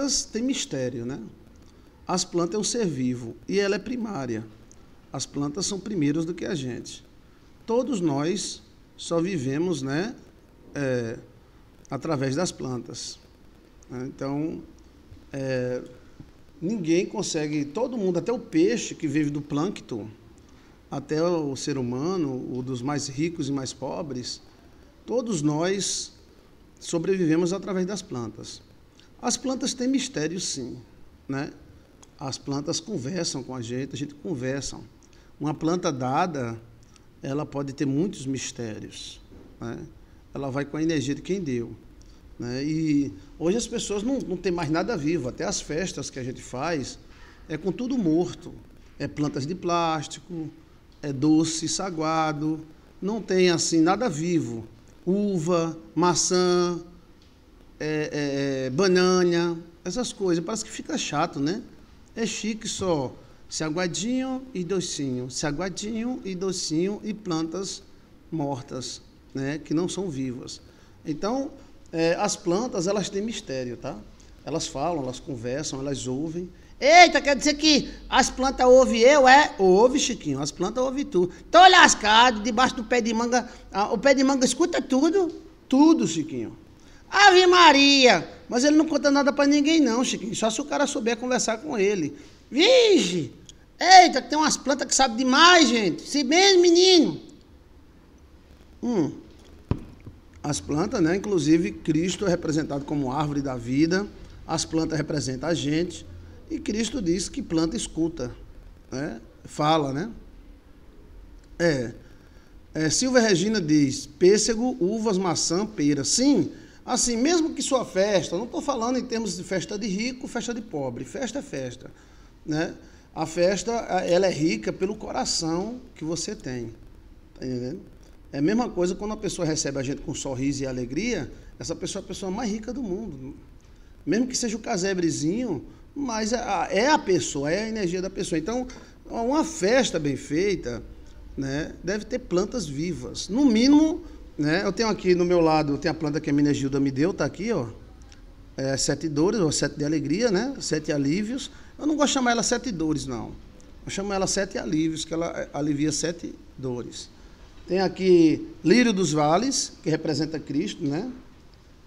plantas tem mistério, né? As plantas é um ser vivo e ela é primária. As plantas são primeiros do que a gente. Todos nós só vivemos, né, é, através das plantas. Né? Então, é, ninguém consegue, todo mundo, até o peixe que vive do plâncton, até o ser humano, o dos mais ricos e mais pobres, todos nós sobrevivemos através das plantas. As plantas têm mistério, sim. Né? As plantas conversam com a gente, a gente conversa. Uma planta dada, ela pode ter muitos mistérios. Né? Ela vai com a energia de quem deu. Né? E hoje as pessoas não, não têm mais nada vivo, até as festas que a gente faz é com tudo morto. É plantas de plástico, é doce, saguado, não tem assim nada vivo. Uva, maçã, é, é, é, banana, essas coisas. Parece que fica chato, né? É chique só se aguadinho e docinho, se aguadinho e docinho e plantas mortas, né? Que não são vivas. Então, é, as plantas, elas têm mistério, tá? Elas falam, elas conversam, elas ouvem. Eita, quer dizer que as plantas ouvem eu, é? Ouve, Chiquinho, as plantas ouvem tu. Tô lascado, debaixo do pé de manga, ah, o pé de manga escuta tudo, tudo, Chiquinho. Ave Maria! Mas ele não conta nada para ninguém, não, Chiquinho. Só se o cara souber conversar com ele. Vige! Eita, tem umas plantas que sabem demais, gente. Se bem, menino. Hum. As plantas, né? Inclusive, Cristo é representado como árvore da vida. As plantas representam a gente. E Cristo diz que planta escuta. Né? Fala, né? É. é. Silvia Regina diz: pêssego, uvas, maçã, pera. Sim, Assim, mesmo que sua festa, não estou falando em termos de festa de rico, festa de pobre, festa é festa, né? A festa, ela é rica pelo coração que você tem, tá entendendo? É a mesma coisa quando a pessoa recebe a gente com sorriso e alegria, essa pessoa é a pessoa mais rica do mundo. Mesmo que seja o casebrezinho, mas é a é pessoa, é a energia da pessoa. Então, uma festa bem feita, né, deve ter plantas vivas. No mínimo, né? Eu tenho aqui no meu lado, tem a planta que a minha Gilda me deu, tá aqui, ó. É, sete dores, ou sete de alegria, né? Sete alívios. Eu não gosto de chamar ela sete dores, não. Eu chamo ela sete alívios, que ela é, alivia sete dores. Tem aqui lírio dos vales, que representa Cristo, né?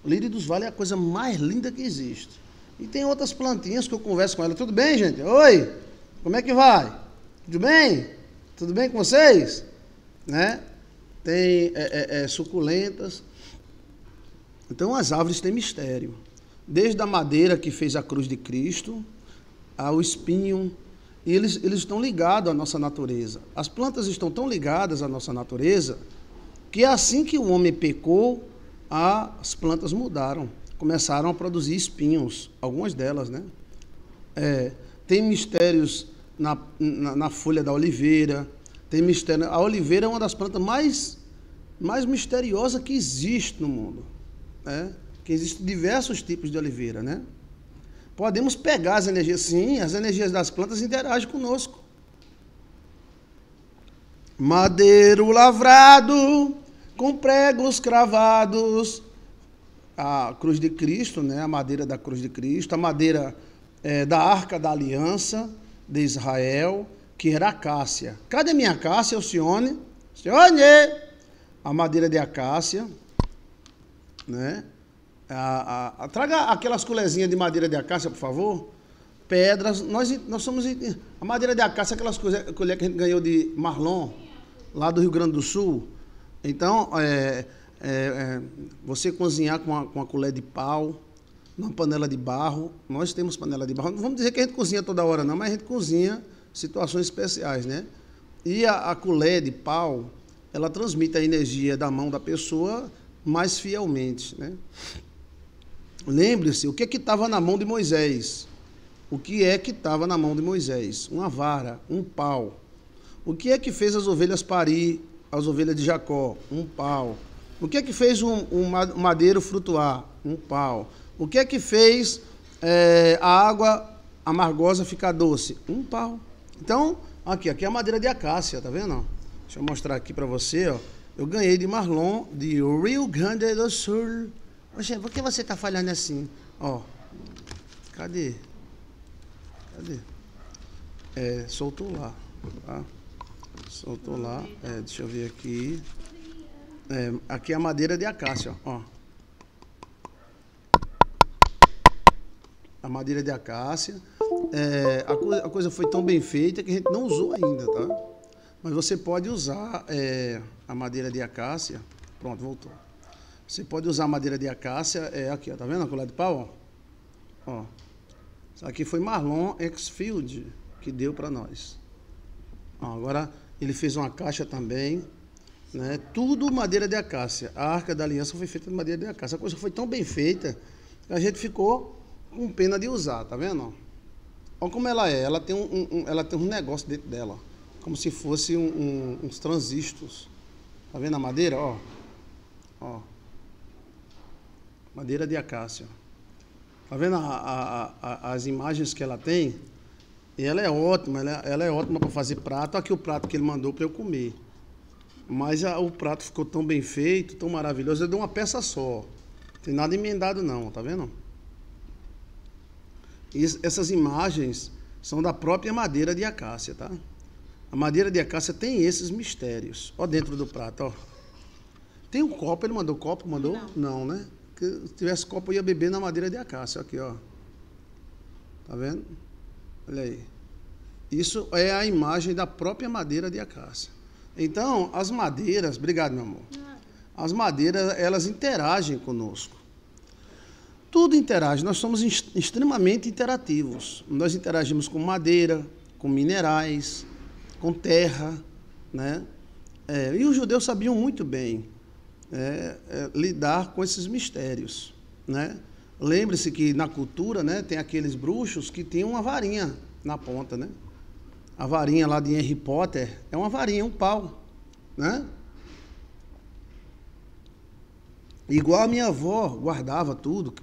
lírio dos vales é a coisa mais linda que existe. E tem outras plantinhas que eu converso com ela. Tudo bem, gente? Oi! Como é que vai? Tudo bem? Tudo bem com vocês? Né? tem é, é, é, suculentas. Então as árvores têm mistério. Desde a madeira que fez a cruz de Cristo, ao espinho, e eles, eles estão ligados à nossa natureza. As plantas estão tão ligadas à nossa natureza que é assim que o homem pecou, as plantas mudaram, começaram a produzir espinhos, algumas delas, né? É, tem mistérios na, na, na folha da oliveira, tem mistério. A oliveira é uma das plantas mais, mais misteriosas que existe no mundo. Né? Que existem diversos tipos de oliveira, né? Podemos pegar as energias, sim, as energias das plantas interagem conosco. Madeiro lavrado, com pregos cravados. A cruz de Cristo, né? a madeira da cruz de Cristo, a madeira é, da arca da aliança de Israel, que era acácia. Cadê minha acácia, Alcione? Alcione! A madeira de acácia, né? A, a, a, traga aquelas colherzinhas de madeira de acácia, por favor. Pedras, nós, nós somos. A madeira de acácia, é aquelas colher que a gente ganhou de Marlon, lá do Rio Grande do Sul. Então, é, é, é, você cozinhar com uma, com uma colher de pau, numa panela de barro. Nós temos panela de barro. Não vamos dizer que a gente cozinha toda hora, não, mas a gente cozinha situações especiais, né? E a, a colher de pau, ela transmite a energia da mão da pessoa mais fielmente, né? Lembre-se, o que é que estava na mão de Moisés? O que é que estava na mão de Moisés? Uma vara, um pau. O que é que fez as ovelhas parir, as ovelhas de Jacó? Um pau. O que é que fez um, um madeiro frutuar? Um pau. O que é que fez é, a água amargosa ficar doce? Um pau. Então, aqui, aqui é a madeira de acácia, tá vendo? Deixa eu mostrar aqui para você, ó. Eu ganhei de Marlon, de Rio Grande do Sul. Oxe, por que você tá falhando assim? Ó, cadê? Cadê? É, soltou lá, tá? Soltou lá, é, deixa eu ver aqui. É, aqui é a madeira de acácia, ó. A madeira de acácia é, a, coisa, a, coisa, foi tão bem feita que a gente não usou ainda, tá? Mas você pode usar é, a madeira de acácia. Pronto, voltou. Você pode usar a madeira de acácia, é, aqui, ó, tá vendo a colar de pau? Ó. ó. Isso aqui foi Marlon Exfield que deu para nós. Ó, agora ele fez uma caixa também. Né? Tudo madeira de acácia. A arca da aliança foi feita de madeira de acácia. A coisa foi tão bem feita que a gente ficou com pena de usar, tá vendo? Olha como ela é. Ela tem um, um, ela tem um negócio dentro dela. Como se fosse um, uns transistos. Tá vendo a madeira? Ó. Ó. Madeira de acácia. Tá vendo a, a, a, as imagens que ela tem? E ela é ótima, ela, ela é ótima para fazer prato. Aqui o prato que ele mandou para eu comer. Mas o prato ficou tão bem feito, tão maravilhoso. Eu dei uma peça só. Não tem nada emendado não, tá vendo? essas imagens são da própria madeira de acácia, tá? A madeira de acácia tem esses mistérios. Ó, dentro do prato, ó. Tem um copo, ele mandou copo, mandou? Não, Não né? Que, se tivesse copo, eu ia beber na madeira de acácia, aqui, ó. Tá vendo? Olha aí. Isso é a imagem da própria madeira de acácia. Então, as madeiras, obrigado, meu amor. As madeiras, elas interagem conosco tudo interage. Nós somos extremamente interativos. Nós interagimos com madeira, com minerais, com terra, né? É, e os judeus sabiam muito bem é, é, lidar com esses mistérios, né? Lembre-se que na cultura, né, tem aqueles bruxos que tinham uma varinha na ponta, né? A varinha lá de Harry Potter é uma varinha, um pau, né? Igual a minha avó guardava tudo,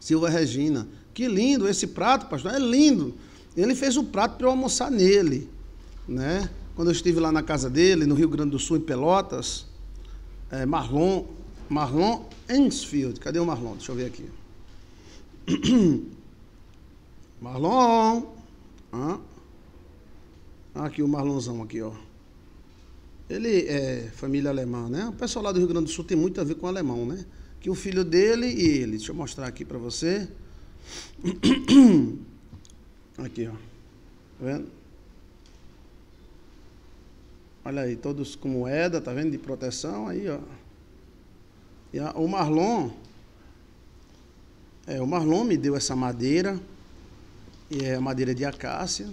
Silva Regina. Que lindo esse prato, pastor, é lindo. Ele fez o prato para eu almoçar nele, né? Quando eu estive lá na casa dele, no Rio Grande do Sul, em Pelotas, é, Marlon, Marlon Ensfield. Cadê o Marlon? Deixa eu ver aqui. Marlon. Ah, aqui o Marlonzão aqui, ó. Ele é família alemã, né? O pessoal lá do Rio Grande do Sul tem muito a ver com alemão, né? que o filho dele e ele. Deixa eu mostrar aqui para você. Aqui, ó. Tá vendo? Olha aí, todos com moeda, tá vendo? De proteção aí, ó. E a, o Marlon. É, o Marlon me deu essa madeira. E é madeira de acácia.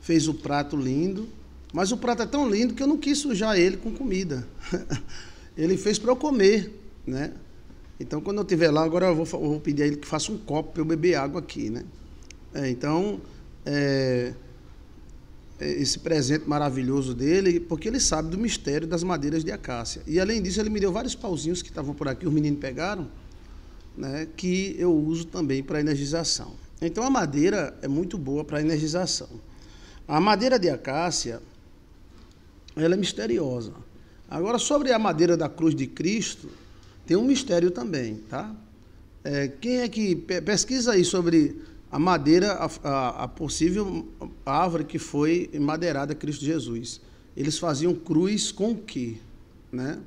Fez o prato lindo. Mas o prato é tão lindo que eu não quis sujar ele com comida. ele fez para eu comer, né? Então, quando eu estiver lá, agora eu vou, eu vou, pedir a ele que faça um copo para eu beber água aqui, né? É, então, é, é, esse presente maravilhoso dele, porque ele sabe do mistério das madeiras de acácia. E, além disso, ele me deu vários pauzinhos que estavam por aqui, os meninos pegaram, né, que eu uso também para energização. Então, a madeira é muito boa para energização. A madeira de acácia, ela é misteriosa. Agora, sobre a madeira da cruz de Cristo tem um mistério também, tá? É, quem é que pesquisa aí sobre a madeira, a, a, possível árvore que foi madeirada a Cristo Jesus? Eles faziam cruz com o quê, né?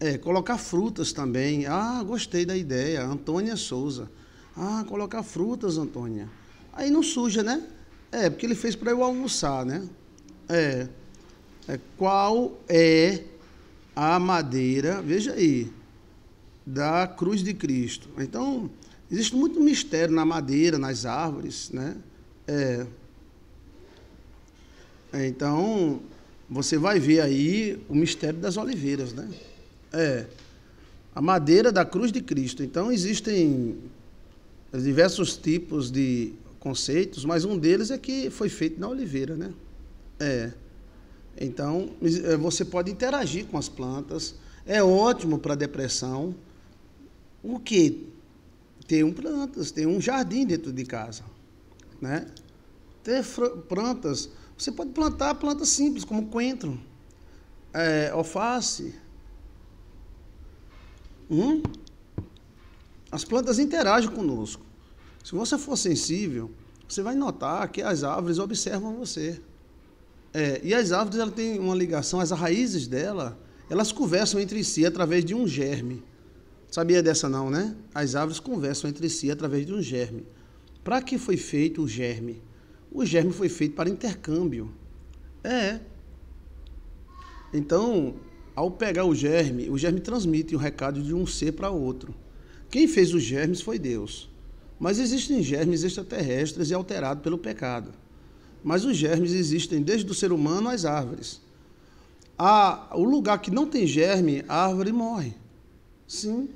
É, colocar frutas também. Ah, gostei da ideia. Antônia Souza. Ah, colocar frutas, Antônia. Aí não suja, né? É, porque ele fez para eu almoçar, né? É, é. Qual é a madeira? Veja aí da cruz de Cristo. Então, existe muito mistério na madeira, nas árvores, né? É, então, você vai ver aí o mistério das oliveiras, né? É. A madeira da cruz de Cristo. Então, existem diversos tipos de conceitos, mas um deles é que foi feito na oliveira, né? É. Então, é, você pode interagir com as plantas. É ótimo para depressão o que ter um plantas, ter um jardim dentro de casa, né? Ter plantas, você pode plantar plantas simples como coentro, é, alface, hum? As plantas interagem conosco. Se você for sensível, você vai notar que as árvores observam você. É, e as árvores ela tem uma ligação, as raízes dela, elas conversam entre si através de um germe. Sabia dessa não, né? As árvores conversam entre si através de um germe. Para que foi feito o germe? O germe foi feito para intercâmbio. É. Então, ao pegar o germe, o germe transmite o recado de um ser para outro. Quem fez os germes foi Deus. Mas existem germes extraterrestres e alterados pelo pecado. Mas os germes existem desde o ser humano às árvores. Ah, o lugar que não tem germe, a árvore morre. Sim.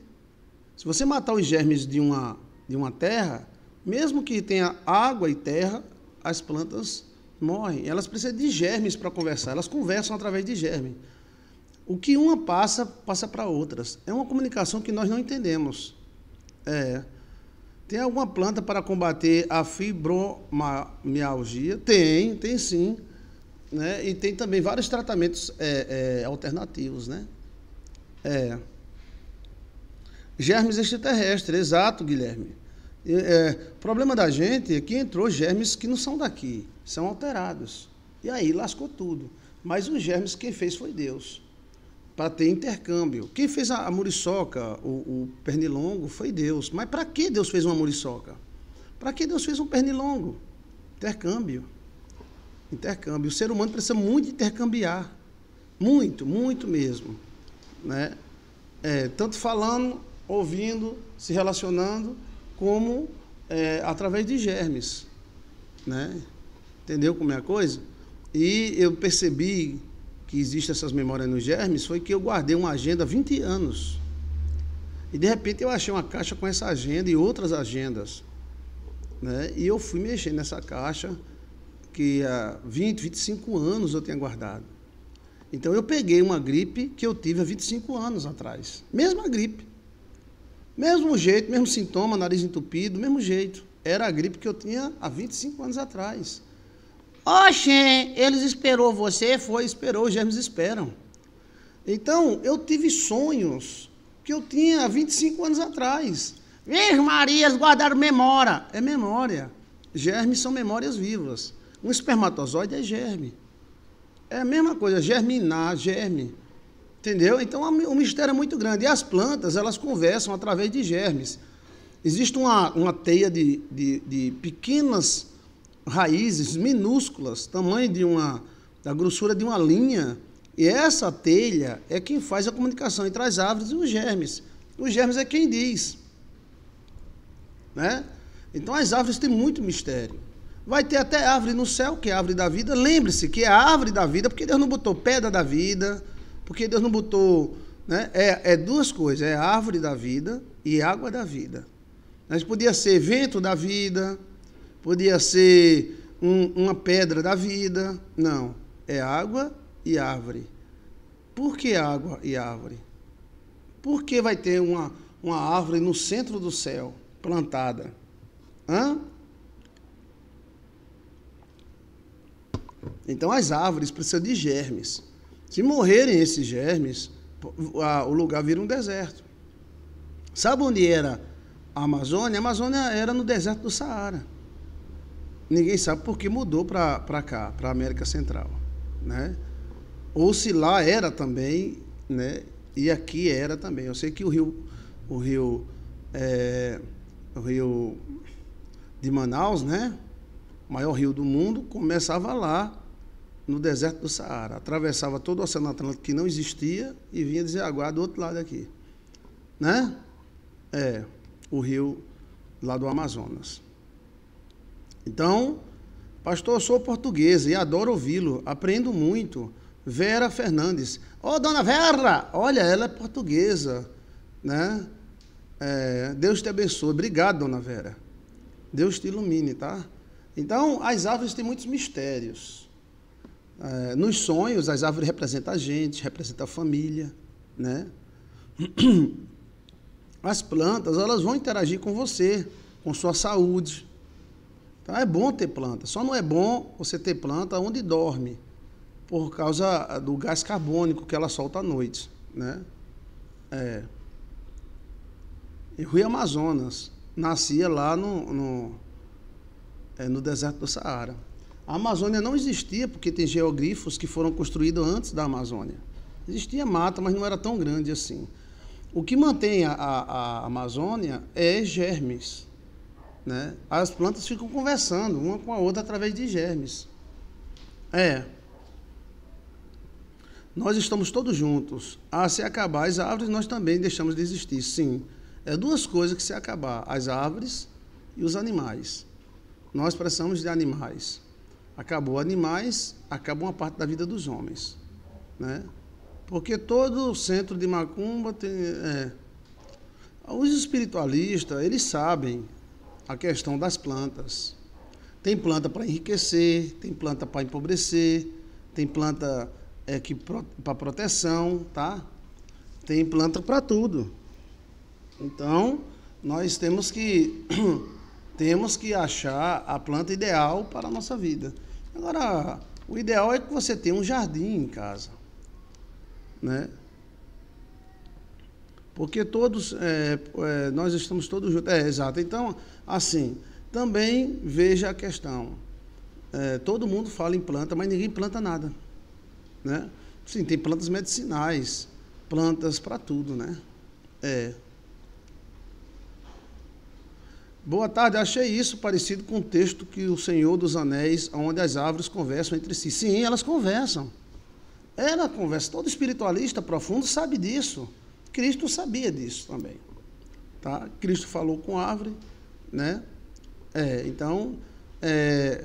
Se você matar os germes de uma, de uma terra, mesmo que tenha água e terra, as plantas morrem. Elas precisam de germes para conversar, elas conversam através de germes. O que uma passa, passa para outras. É uma comunicação que nós não entendemos. É. Tem alguma planta para combater a fibromialgia? Tem, tem sim. Né? E tem também vários tratamentos é, é, alternativos, né? É. Germes extraterrestres, exato, Guilherme. O é, problema da gente é que entrou germes que não são daqui, são alterados. E aí lascou tudo. Mas os germes quem fez foi Deus, para ter intercâmbio. Quem fez a, a muriçoca, o, o pernilongo, foi Deus. Mas para que Deus fez uma muriçoca? Para que Deus fez um pernilongo? Intercâmbio. Intercâmbio. O ser humano precisa muito intercambiar. Muito, muito mesmo. Né? É, tanto falando ouvindo, se relacionando, como é, através de germes. Né? Entendeu como é a coisa? E eu percebi que existem essas memórias nos germes, foi que eu guardei uma agenda há 20 anos. E de repente eu achei uma caixa com essa agenda e outras agendas. Né? E eu fui mexer nessa caixa que há 20, 25 anos eu tinha guardado. Então eu peguei uma gripe que eu tive há 25 anos atrás. Mesma gripe. Mesmo jeito, mesmo sintoma, nariz entupido, mesmo jeito. Era a gripe que eu tinha há 25 anos atrás. Oxê, eles esperou você, foi, esperou, os germes esperam. Então, eu tive sonhos que eu tinha há 25 anos atrás. Virgem Marias guardaram memória. É memória. Germes são memórias vivas. Um espermatozoide é germe. É a mesma coisa, germinar, germe. Entendeu? Então o é mistério é muito grande. E as plantas, elas conversam através de germes. Existe uma, uma teia de, de, de pequenas raízes minúsculas, tamanho de uma, da grossura de uma linha, e essa telha é quem faz a comunicação entre as árvores e os germes. Os germes é quem diz. Né? Então as árvores têm muito mistério. Vai ter até árvore no céu, que é a árvore da vida. Lembre-se que é a árvore da vida, porque Deus não botou pedra da vida, porque Deus não botou. Né? É, é duas coisas: é árvore da vida e água da vida. Mas podia ser vento da vida, podia ser um, uma pedra da vida. Não. É água e árvore. Por que água e árvore? Por que vai ter uma, uma árvore no centro do céu plantada? Hã? Então as árvores precisam de germes. Se morrerem esses germes, o lugar vira um deserto. Sabe onde era a Amazônia? A Amazônia era no deserto do Saara. Ninguém sabe por que mudou para cá, para a América Central. Né? Ou se lá era também, né? e aqui era também. Eu sei que o rio, o rio, é, o rio de Manaus, né? o maior rio do mundo, começava lá no deserto do Saara, atravessava todo o Oceano Atlântico que não existia e vinha dizer agora do outro lado aqui. Né? É, o rio lá do Amazonas. Então, pastor, eu sou portuguesa e adoro ouvi-lo, aprendo muito. Vera Fernandes. Ô, oh, dona Vera, olha, ela é portuguesa, né? É, Deus te abençoe. Obrigado, dona Vera. Deus te ilumine, tá? Então, as árvores têm muitos mistérios. É, nos sonhos, as árvores representam a gente, representam a família, né? As plantas, elas vão interagir com você, com sua saúde. Então é bom ter planta. Só não é bom você ter planta onde dorme, por causa do gás carbônico que ela solta à noite, né? É. E Rui Amazonas nascia lá no, no, é, no deserto do Saara. A Amazônia não existia, porque tem geogrifos que foram construídos antes da Amazônia. Existia mata, mas não era tão grande assim. O que mantém a, a, a Amazônia é germes. Né? As plantas ficam conversando uma com a outra através de germes. É. Nós estamos todos juntos. Ah, se acabar as árvores, nós também deixamos de existir. Sim. É duas coisas que se acabar: as árvores e os animais. Nós precisamos de animais. Acabou animais, acabou uma parte da vida dos homens. Né? Porque todo o centro de Macumba tem. É, os espiritualistas, eles sabem a questão das plantas. Tem planta para enriquecer, tem planta para empobrecer, tem planta é, que para proteção, tá? Tem planta para tudo. Então, nós temos que temos que achar a planta ideal para a nossa vida. Agora, o ideal é que você tenha um jardim em casa, né? Porque todos, é, é, nós estamos todos juntos. É, exato. Então, assim, também veja a questão. É, todo mundo fala em planta, mas ninguém planta nada, né? Sim, tem plantas medicinais, plantas para tudo, né? É, Boa tarde, achei isso parecido com o texto que o Senhor dos Anéis, onde as árvores conversam entre si. Sim, elas conversam. Ela conversa. Todo espiritualista profundo sabe disso. Cristo sabia disso também. Tá? Cristo falou com a árvore, né? É, então, é,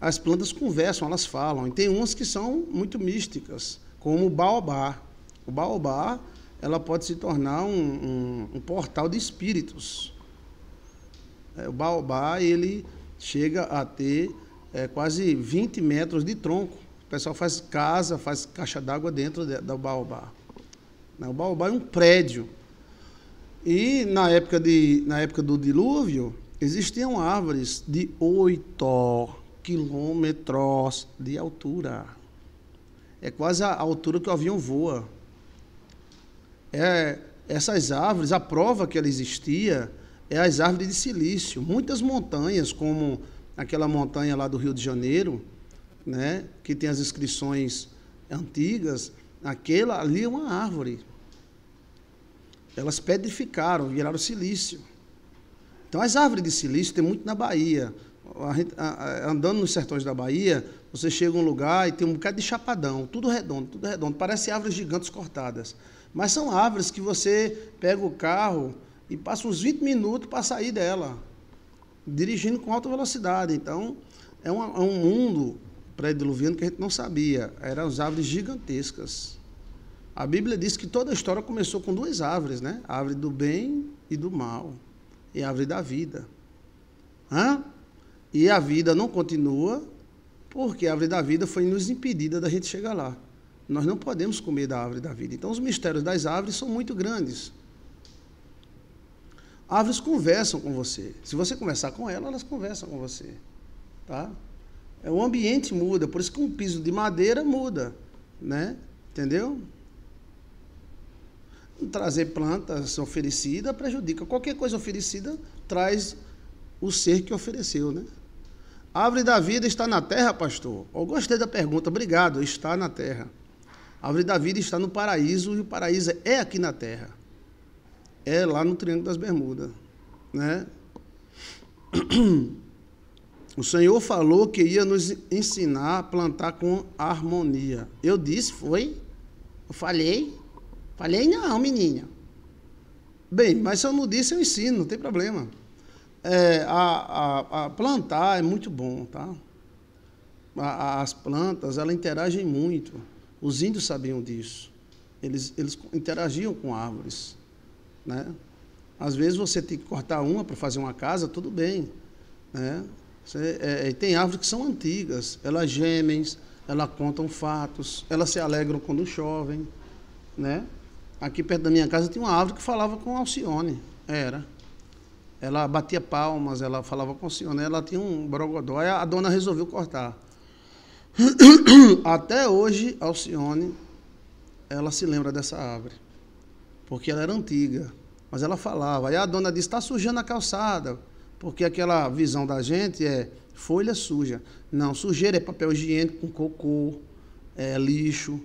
as plantas conversam, elas falam. E tem umas que são muito místicas, como o baobá. O baobá, ela pode se tornar um, um, um portal de espíritos é, o baobá ele chega a ter é, quase 20 metros de tronco. O pessoal faz casa, faz caixa d'água dentro do baobá. Né, o baobá é um prédio. E na época, de, na época do dilúvio, existiam árvores de 8 quilômetros de altura. É quase a altura que o avião voa. É, essas árvores, a prova que ela existia é as árvores de silício. Muitas montanhas, como aquela montanha lá do Rio de Janeiro, né, que tem as inscrições antigas, aquela ali é uma árvore. Elas pedrificaram, viraram silício. Então, as árvores de silício tem muito na Bahia. Andando nos sertões da Bahia, você chega a um lugar e tem um bocado de chapadão, tudo redondo, tudo redondo. Parece árvores gigantes cortadas. Mas são árvores que você pega o carro, e passa uns 20 minutos para sair dela, dirigindo com alta velocidade. Então, é, uma, é um mundo pré-diluviano que a gente não sabia. Eram as árvores gigantescas. A Bíblia diz que toda a história começou com duas árvores, né? A árvore do bem e do mal, e a árvore da vida. Hã? E a vida não continua, porque a árvore da vida foi nos impedida da gente chegar lá. Nós não podemos comer da árvore da vida. Então, os mistérios das árvores são muito grandes. Árvores conversam com você. Se você conversar com elas, elas conversam com você. Tá? É, o ambiente muda, por isso que um piso de madeira muda, né? Entendeu? Trazer plantas oferecida prejudica. Qualquer coisa oferecida traz o ser que ofereceu, né? A árvore da vida está na terra, pastor? Eu gostei da pergunta, obrigado. Está na terra. A árvore da vida está no paraíso e o paraíso é aqui na terra é lá no Triângulo das Bermudas, né? O Senhor falou que ia nos ensinar a plantar com harmonia. Eu disse, foi? Eu falei? Falei não, menina. Bem, mas se eu não disse, eu ensino, não tem problema. É, a, a, a plantar é muito bom, tá? A, as plantas, elas interagem muito. Os índios sabiam disso. Eles, eles interagiam com árvores. Né? Às vezes você tem que cortar uma para fazer uma casa, tudo bem. Né? Você, é, é tem árvores que são antigas, elas gemem, elas contam fatos, elas se alegram quando chovem. Né? Aqui perto da minha casa tinha uma árvore que falava com Alcione, era. Ela batia palmas, ela falava com Alcione, ela tinha um brogodó, e a dona resolveu cortar. Até hoje, Alcione, ela se lembra dessa árvore porque ela era antiga. Mas ela falava, e a dona disse, está sujando a calçada, porque aquela visão da gente é folha suja. Não, sujeira é papel higiênico com cocô, é lixo.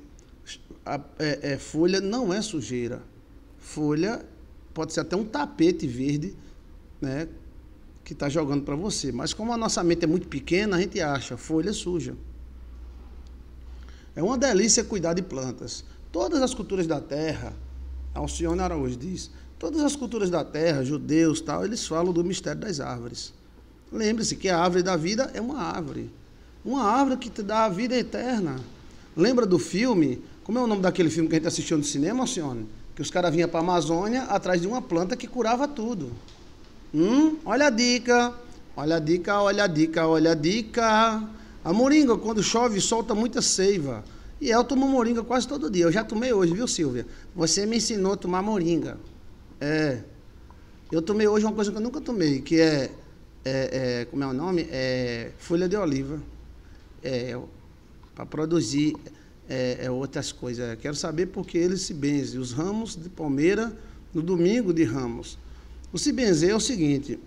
A, é, é, folha não é sujeira. Folha pode ser até um tapete verde, né? Que está jogando para você. Mas como a nossa mente é muito pequena, a gente acha folha suja. É uma delícia cuidar de plantas. Todas as culturas da terra Alcione Araújo diz: todas as culturas da terra, judeus tal, eles falam do mistério das árvores. Lembre-se que a árvore da vida é uma árvore. Uma árvore que te dá a vida eterna. Lembra do filme? Como é o nome daquele filme que a gente assistiu no cinema, Alcione? Que os caras vinham para a Amazônia atrás de uma planta que curava tudo. Hum? Olha a dica. Olha a dica, olha a dica, olha a dica. A moringa, quando chove, solta muita seiva. E eu tomo moringa quase todo dia. Eu já tomei hoje, viu, Silvia? Você me ensinou a tomar moringa. É. Eu tomei hoje uma coisa que eu nunca tomei, que é. é, é como é o nome? É, folha de oliva. É, Para produzir é, é outras coisas. Quero saber por que ele se benze. Os ramos de palmeira no domingo de ramos. O se benzer é o seguinte.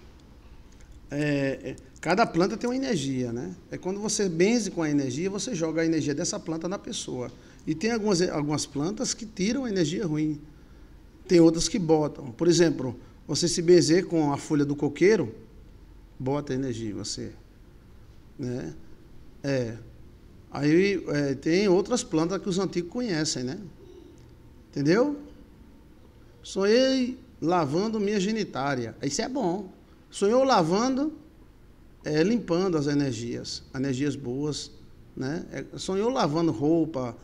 é, é Cada planta tem uma energia, né? É quando você benze com a energia, você joga a energia dessa planta na pessoa. E tem algumas, algumas plantas que tiram a energia ruim. Tem outras que botam. Por exemplo, você se benzer com a folha do coqueiro, bota energia em você. Né? É. Aí é, tem outras plantas que os antigos conhecem, né? Entendeu? Sonhei lavando minha genitária. Isso é bom. Sonhou lavando é, limpando as energias, energias boas, né? É, sonhou lavando roupa,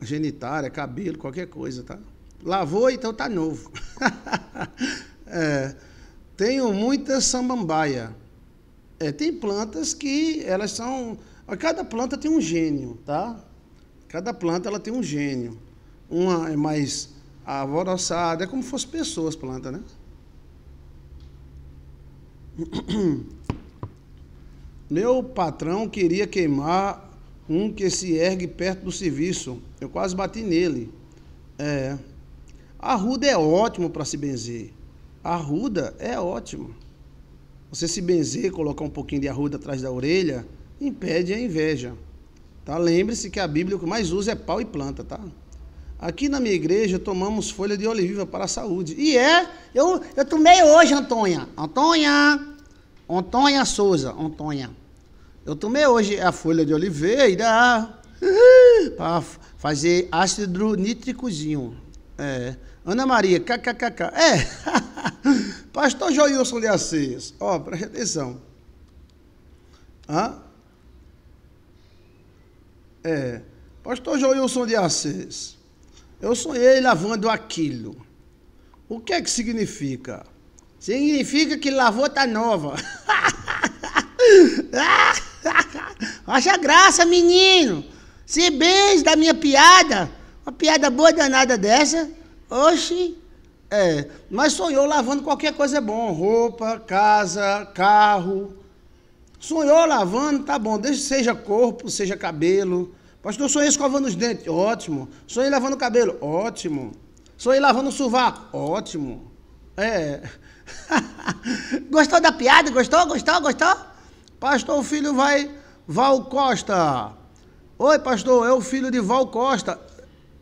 genitária, cabelo, qualquer coisa, tá? Lavou, então tá novo. é, tenho muita samambaia. É, tem plantas que elas são. Cada planta tem um gênio, tá? Cada planta ela tem um gênio. Uma é mais avoroçada, é como se fossem pessoas, planta, né? É, meu patrão queria queimar um que se ergue perto do serviço. Eu quase bati nele. É. Arruda é ótimo para se benzer. Arruda é ótimo. Você se benzer, colocar um pouquinho de arruda atrás da orelha, impede a inveja. Tá? Lembre-se que a Bíblia o que mais usa é pau e planta, tá? Aqui na minha igreja tomamos folha de oliva para a saúde. E é, eu, eu tomei hoje, Antônia. Antônia, Antônia Souza, Antônia. Eu tomei hoje a folha de oliveira para fazer ácido nítricozinho. É. Ana Maria, kkkk. É. Pastor Joilson de Assis. Ó, oh, presta atenção. Hã? É. Pastor Joilson de Assis. Eu sonhei lavando aquilo. O que é que significa? Significa que lavou tá nova. Acha graça, menino. Se bens da minha piada, uma piada boa danada dessa, Oxi. é. Mas sonhou lavando qualquer coisa é bom, roupa, casa, carro. Sonhou lavando, tá bom, desde seja corpo, seja cabelo. Pastor, sonhei escovando os dentes, ótimo. Sonhei lavando o cabelo, ótimo. Sonhei lavando o sovaco, ótimo. É, Gostou da piada? Gostou? Gostou? Gostou? Pastor, o filho vai. Val Costa. Oi, pastor, é o filho de Val Costa,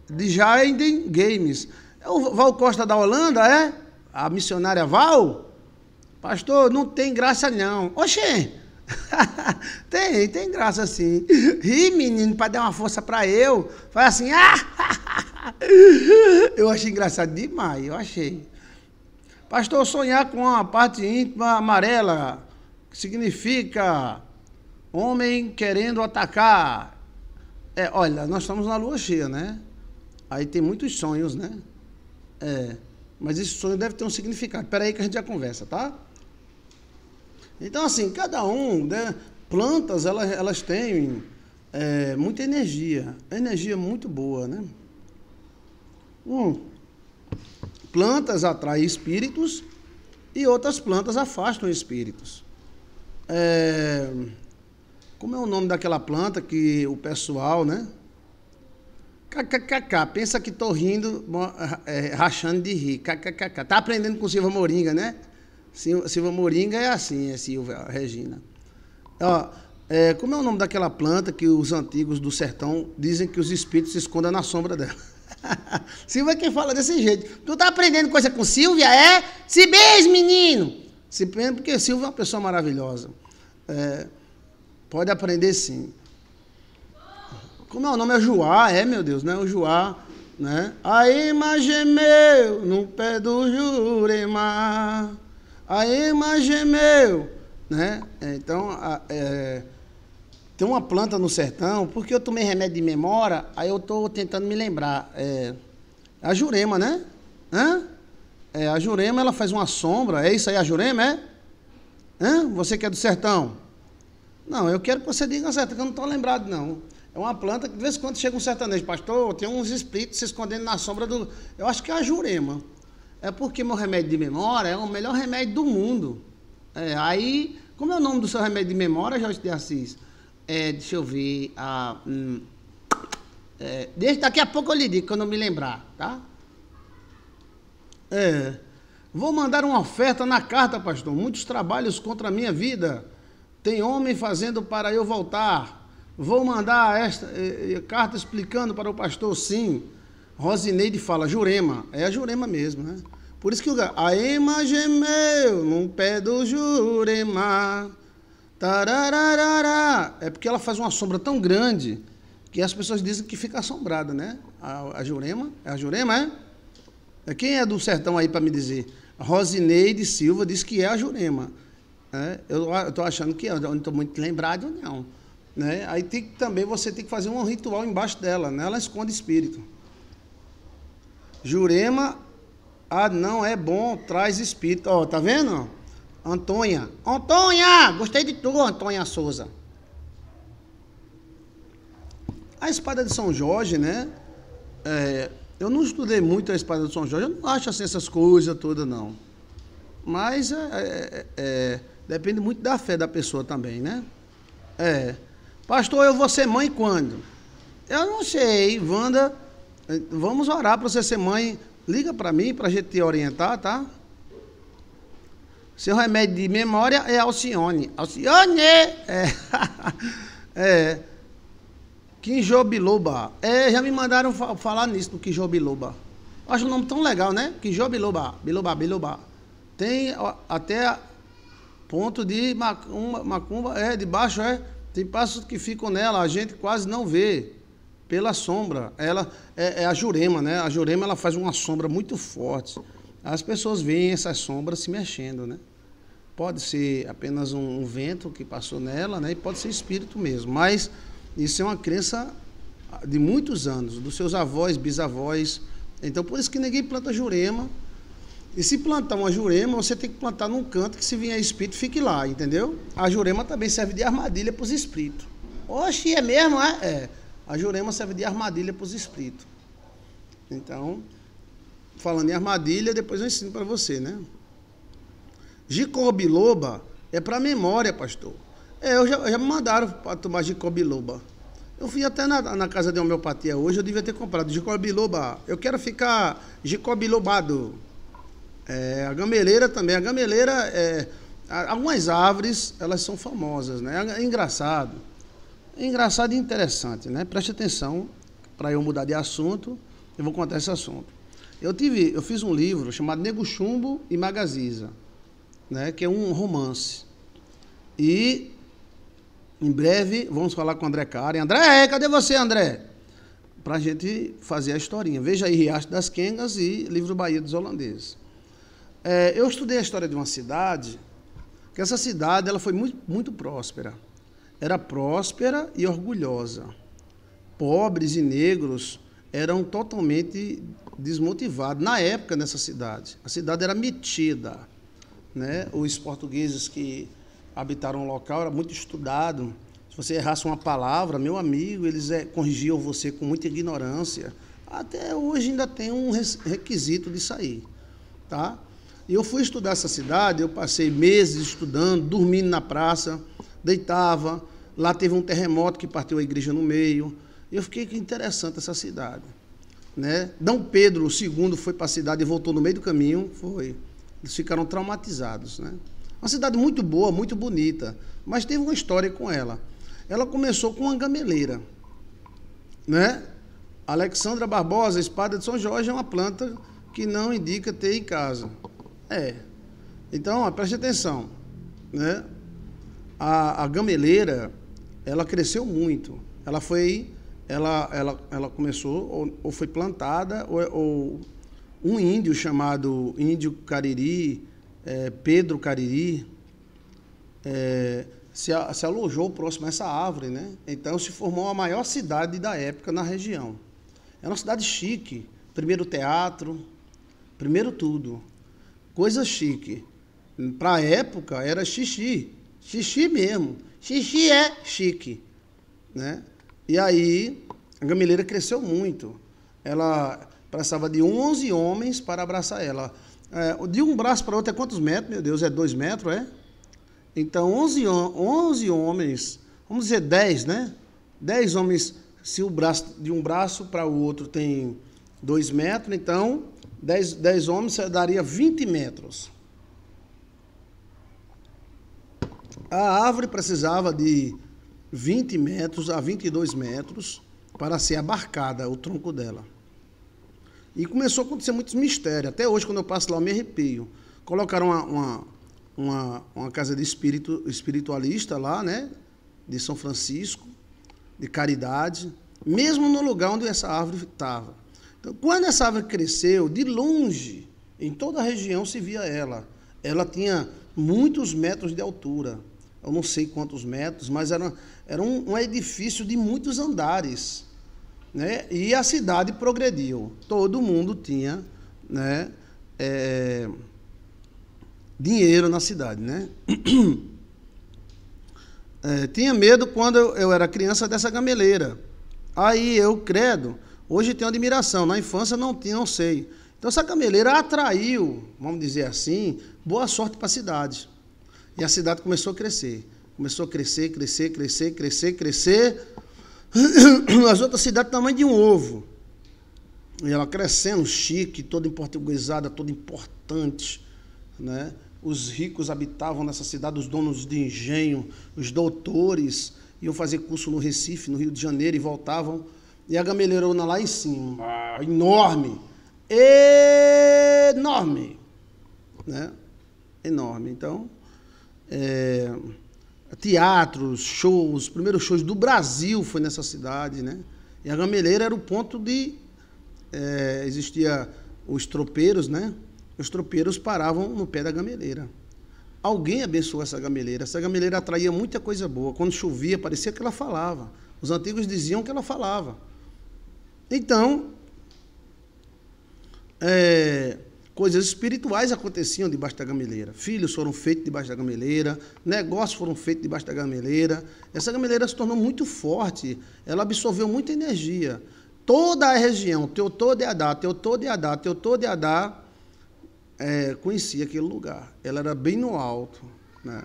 de Jaden Games. É o Val Costa da Holanda, é? A missionária Val? Pastor, não tem graça não. Oxê! tem, tem graça sim. Ri, menino, para dar uma força para eu. Faz assim, ah! eu achei engraçado demais, eu achei. Pastor, sonhar com a parte íntima amarela significa homem querendo atacar. É, olha, nós estamos na lua cheia, né? Aí tem muitos sonhos, né? É, mas esse sonho deve ter um significado. Espera aí que a gente já conversa, tá? Então, assim, cada um, né? plantas, elas, elas têm é, muita energia. Energia muito boa, né? Hum plantas atraem espíritos e outras plantas afastam espíritos. É... Como é o nome daquela planta que o pessoal, né? KKKK, pensa que tô rindo, é, é, rachando de rir. KKKK. Tá aprendendo com Silva Moringa, né? Silva Moringa é assim, é Silva Regina. Ó, é, como é o nome daquela planta que os antigos do sertão dizem que os espíritos se escondem na sombra dela? Silvia é quem fala desse jeito. Tu tá aprendendo coisa com Silvia, é? Se beijo, menino! Se prende, porque Silvia é uma pessoa maravilhosa. É, pode aprender sim. Como é o nome? É Joá, é, meu Deus, é né? O Joá, né? A imagem meu no pé do Jurema. A imagem meu, né? É, então, a, é, tem uma planta no sertão, porque eu tomei remédio de memória, aí eu estou tentando me lembrar. É, é, a jurema, né? Hã? É, a jurema, ela faz uma sombra. É isso aí, a jurema, é? Hã? Você que é do sertão? Não, eu quero que você diga certo, que eu não estou lembrado, não. É uma planta que de vez em quando chega um sertanejo. Pastor, tem uns espíritos se escondendo na sombra do... Eu acho que é a jurema. É porque meu remédio de memória é o melhor remédio do mundo. É, aí, como é o nome do seu remédio de memória, Jorge de Assis? É, deixa eu ver. Ah, hum, é, desde daqui a pouco eu lhe digo, quando eu me lembrar, tá? É, vou mandar uma oferta na carta, pastor. Muitos trabalhos contra a minha vida. Tem homem fazendo para eu voltar. Vou mandar esta é, é, carta explicando para o pastor, sim. Rosineide fala, Jurema. É a Jurema mesmo, né? Por isso que o... A Ema gemeu num pé do Jurema. Tarararara. É porque ela faz uma sombra tão grande que as pessoas dizem que fica assombrada, né? A, a Jurema. É a Jurema, é? é quem é do sertão aí para me dizer? Rosineide Silva diz que é a Jurema. Né? Eu estou achando que é, não estou muito lembrado, não. Né? Aí tem que, também você tem que fazer um ritual embaixo dela, né? Ela esconde espírito. Jurema, ah, não é bom, traz espírito. Ó, oh, tá vendo? Antônia. Antônia! Gostei de tu, Antônia Souza. A espada de São Jorge, né? É, eu não estudei muito a espada de São Jorge. Eu não acho assim essas coisas todas, não. Mas é, é, é, é depende muito da fé da pessoa também, né? É. Pastor, eu vou ser mãe quando? Eu não sei, Wanda. Vamos orar para você ser mãe. Liga para mim para a gente te orientar, tá? Seu remédio de memória é Alcione. Alcione! É. é. Quinjô É, já me mandaram fa falar nisso, do Quinjô acho um nome tão legal, né? Quinjô Biloba. Biloba, Tem ó, até ponto de macumba, macumba. É, debaixo é. Tem passos que ficam nela, a gente quase não vê pela sombra. Ela é, é, a jurema, né? A jurema ela faz uma sombra muito forte as pessoas veem essas sombras se mexendo, né? Pode ser apenas um, um vento que passou nela, né? E pode ser espírito mesmo. Mas isso é uma crença de muitos anos, dos seus avós, bisavós. Então, por isso que ninguém planta jurema. E se plantar uma jurema, você tem que plantar num canto que se vier espírito, fique lá, entendeu? A jurema também serve de armadilha para os espíritos. Oxe, é mesmo? É? é. A jurema serve de armadilha para os espíritos. Então, falando em armadilha, depois eu ensino para você, né? Gicobiloba é para memória, pastor. É, eu já, já me mandaram para tomar gicobiloba. Eu fui até na, na, casa de homeopatia hoje, eu devia ter comprado gicobiloba. Eu quero ficar gicobilobado. É, a gameleira também. A gameleira, é, algumas árvores, elas são famosas, né? É engraçado. É engraçado e interessante, né? Preste atenção para eu mudar de assunto. Eu vou contar esse assunto. Eu tive, eu fiz um livro chamado Nego Chumbo e Magaziza, né, que é um romance. E em breve vamos falar com o André Karen. André, é, cadê você, André? Para a gente fazer a historinha. Veja aí Riacho das Quengas e Livro Bahia dos Holandeses. É, eu estudei a história de uma cidade, que essa cidade ela foi muito, muito próspera. Era próspera e orgulhosa. Pobres e negros eram totalmente desmotivado na época nessa cidade. A cidade era metida, né? Os portugueses que habitaram o local era muito estudado. Se você errasse uma palavra, meu amigo, eles eh, corrigiam você com muita ignorância. Até hoje ainda tem um requisito de sair, tá? E eu fui estudar essa cidade, eu passei meses estudando, dormindo na praça, deitava. Lá teve um terremoto que partiu a igreja no meio. e Eu fiquei interessante essa cidade. Né? Dom Pedro II foi para a cidade e voltou no meio do caminho, foi. Eles ficaram traumatizados, né? Uma cidade muito boa, muito bonita, mas teve uma história com ela. Ela começou com uma gameleira, né? Alexandra Barbosa, espada de São Jorge, é uma planta que não indica ter em casa. É. Então, ó, preste atenção, né? A, a gameleira, ela cresceu muito. Ela foi ela, ela, ela começou, ou, ou foi plantada, ou, ou, um índio chamado Índio Cariri, é, Pedro Cariri, é, se, se alojou próximo a essa árvore, né? Então se formou a maior cidade da época na região. Era é uma cidade chique, primeiro teatro, primeiro tudo, coisa chique. Para a época era xixi, xixi mesmo. Xixi é chique, né? E aí, a gameleira cresceu muito. Ela precisava de 11 homens para abraçar ela. É, de um braço para outro é quantos metros, meu Deus? É 2 metros, é? Então, 11, 11 homens, vamos dizer 10, né? 10 homens, se o braço de um braço para o outro tem 2 metros, então 10, 10 homens daria 20 metros. A árvore precisava de 20 metros a 22 metros para ser abarcada o tronco dela. E começou a acontecer muitos mistérios. Até hoje, quando eu passo lá, eu me arrepio. Colocaram uma, uma, uma, uma casa de espírito, espiritualista lá, né? De São Francisco, de caridade, mesmo no lugar onde essa árvore estava. Então, quando essa árvore cresceu, de longe, em toda a região se via ela. Ela tinha muitos metros de altura eu não sei quantos metros, mas era, era um, um edifício de muitos andares. Né? E a cidade progrediu. Todo mundo tinha né, é, dinheiro na cidade. Né? É, tinha medo quando eu, era criança dessa gameleira. Aí eu, credo, hoje tenho admiração. Na infância não tinha, não sei. Então essa gameleira atraiu, vamos dizer assim, boa sorte para a cidade. E a cidade começou a crescer. Começou a crescer, crescer, crescer, crescer, crescer. As outras cidades tamanho de um ovo. E ela crescendo, chique, toda importuguesada, toda importante. Né? Os ricos habitavam nessa cidade, os donos de engenho, os doutores, iam fazer curso no Recife, no Rio de Janeiro, e voltavam. E a gameleirona lá em cima, ah. enorme, enorme, né? Enorme. Então, é, teatros, shows, os primeiros shows do Brasil foi nessa cidade, né? E a Gameleira era o ponto de é, existia os tropeiros, né? Os tropeiros paravam no pé da gameleira. Alguém abençoou essa gameleira. Essa gameleira atraía muita coisa boa. Quando chovia, parecia que ela falava. Os antigos diziam que ela falava. Então, é, Coisas espirituais aconteciam debaixo da gameleira. Filhos foram feitos debaixo da gameleira, negócios foram feitos debaixo da gameleira. Essa gameleira se tornou muito forte, ela absorveu muita energia. Toda a região, Teotodeadá, Teotodeadá, Teotodeadá, é, conhecia aquele lugar. Ela era bem no alto. Né?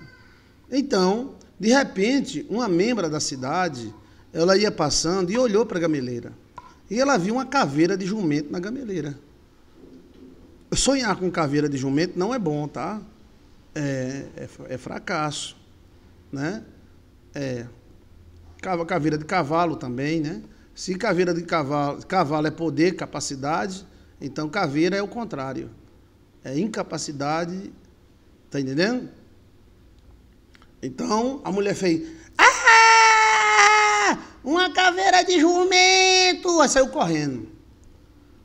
Então, de repente, uma membra da cidade, ela ia passando e olhou para a gameleira. E ela viu uma caveira de jumento na gameleira. Sonhar com caveira de jumento não é bom, tá? É, é, é fracasso, né? É, caveira de cavalo também, né? Se caveira de cavalo, cavalo é poder, capacidade, então caveira é o contrário. É incapacidade, tá entendendo? Então, a mulher fez, ah, uma caveira de jumento, aí saiu correndo.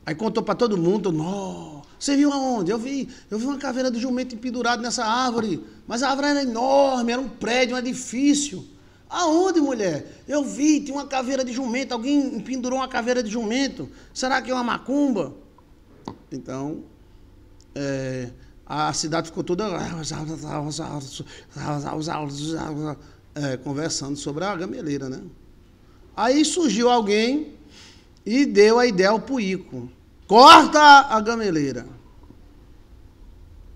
Aí contou para todo mundo, nossa, você viu aonde? Eu vi, eu vi uma caveira do jumento pendurada nessa árvore, mas a árvore era enorme, era um prédio, um edifício. Aonde, mulher? Eu vi, tinha uma caveira de jumento, alguém pendurou uma caveira de jumento. Será que é uma macumba? Então, é, a cidade ficou toda é, conversando sobre a gameleira, né? Aí surgiu alguém e deu a ideia ao Puíco corta a gameleira.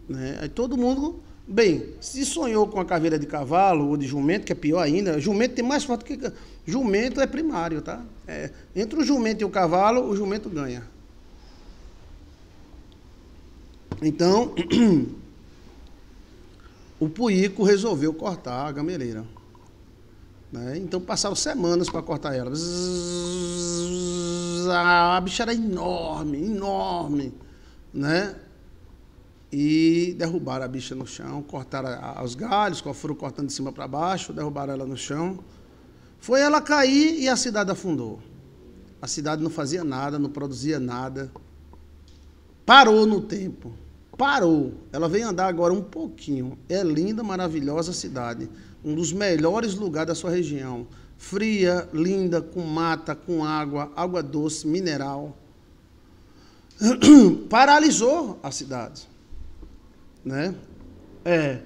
Né? Aí todo mundo, bem, se sonhou com a caveira de cavalo ou de jumento, que é pior ainda, jumento tem mais forte que. Jumento é primário, tá? É, entre o jumento e o cavalo, o jumento ganha. Então, o puico resolveu cortar a gameleira. Né? Então passaram semanas para cortar ela. a bicha era enorme, enorme, né? E derrubaram a bicha no chão, cortaram os galhos, foram cortando de cima para baixo, derrubaram ela no chão. Foi ela cair e a cidade afundou. A cidade não fazia nada, não produzia nada. Parou no tempo parou. Ela veio andar agora um pouquinho. É linda, maravilhosa cidade. Um dos melhores lugares da sua região. Fria, linda, com mata, com água, água doce, mineral. Paralisou a cidade. Né? É.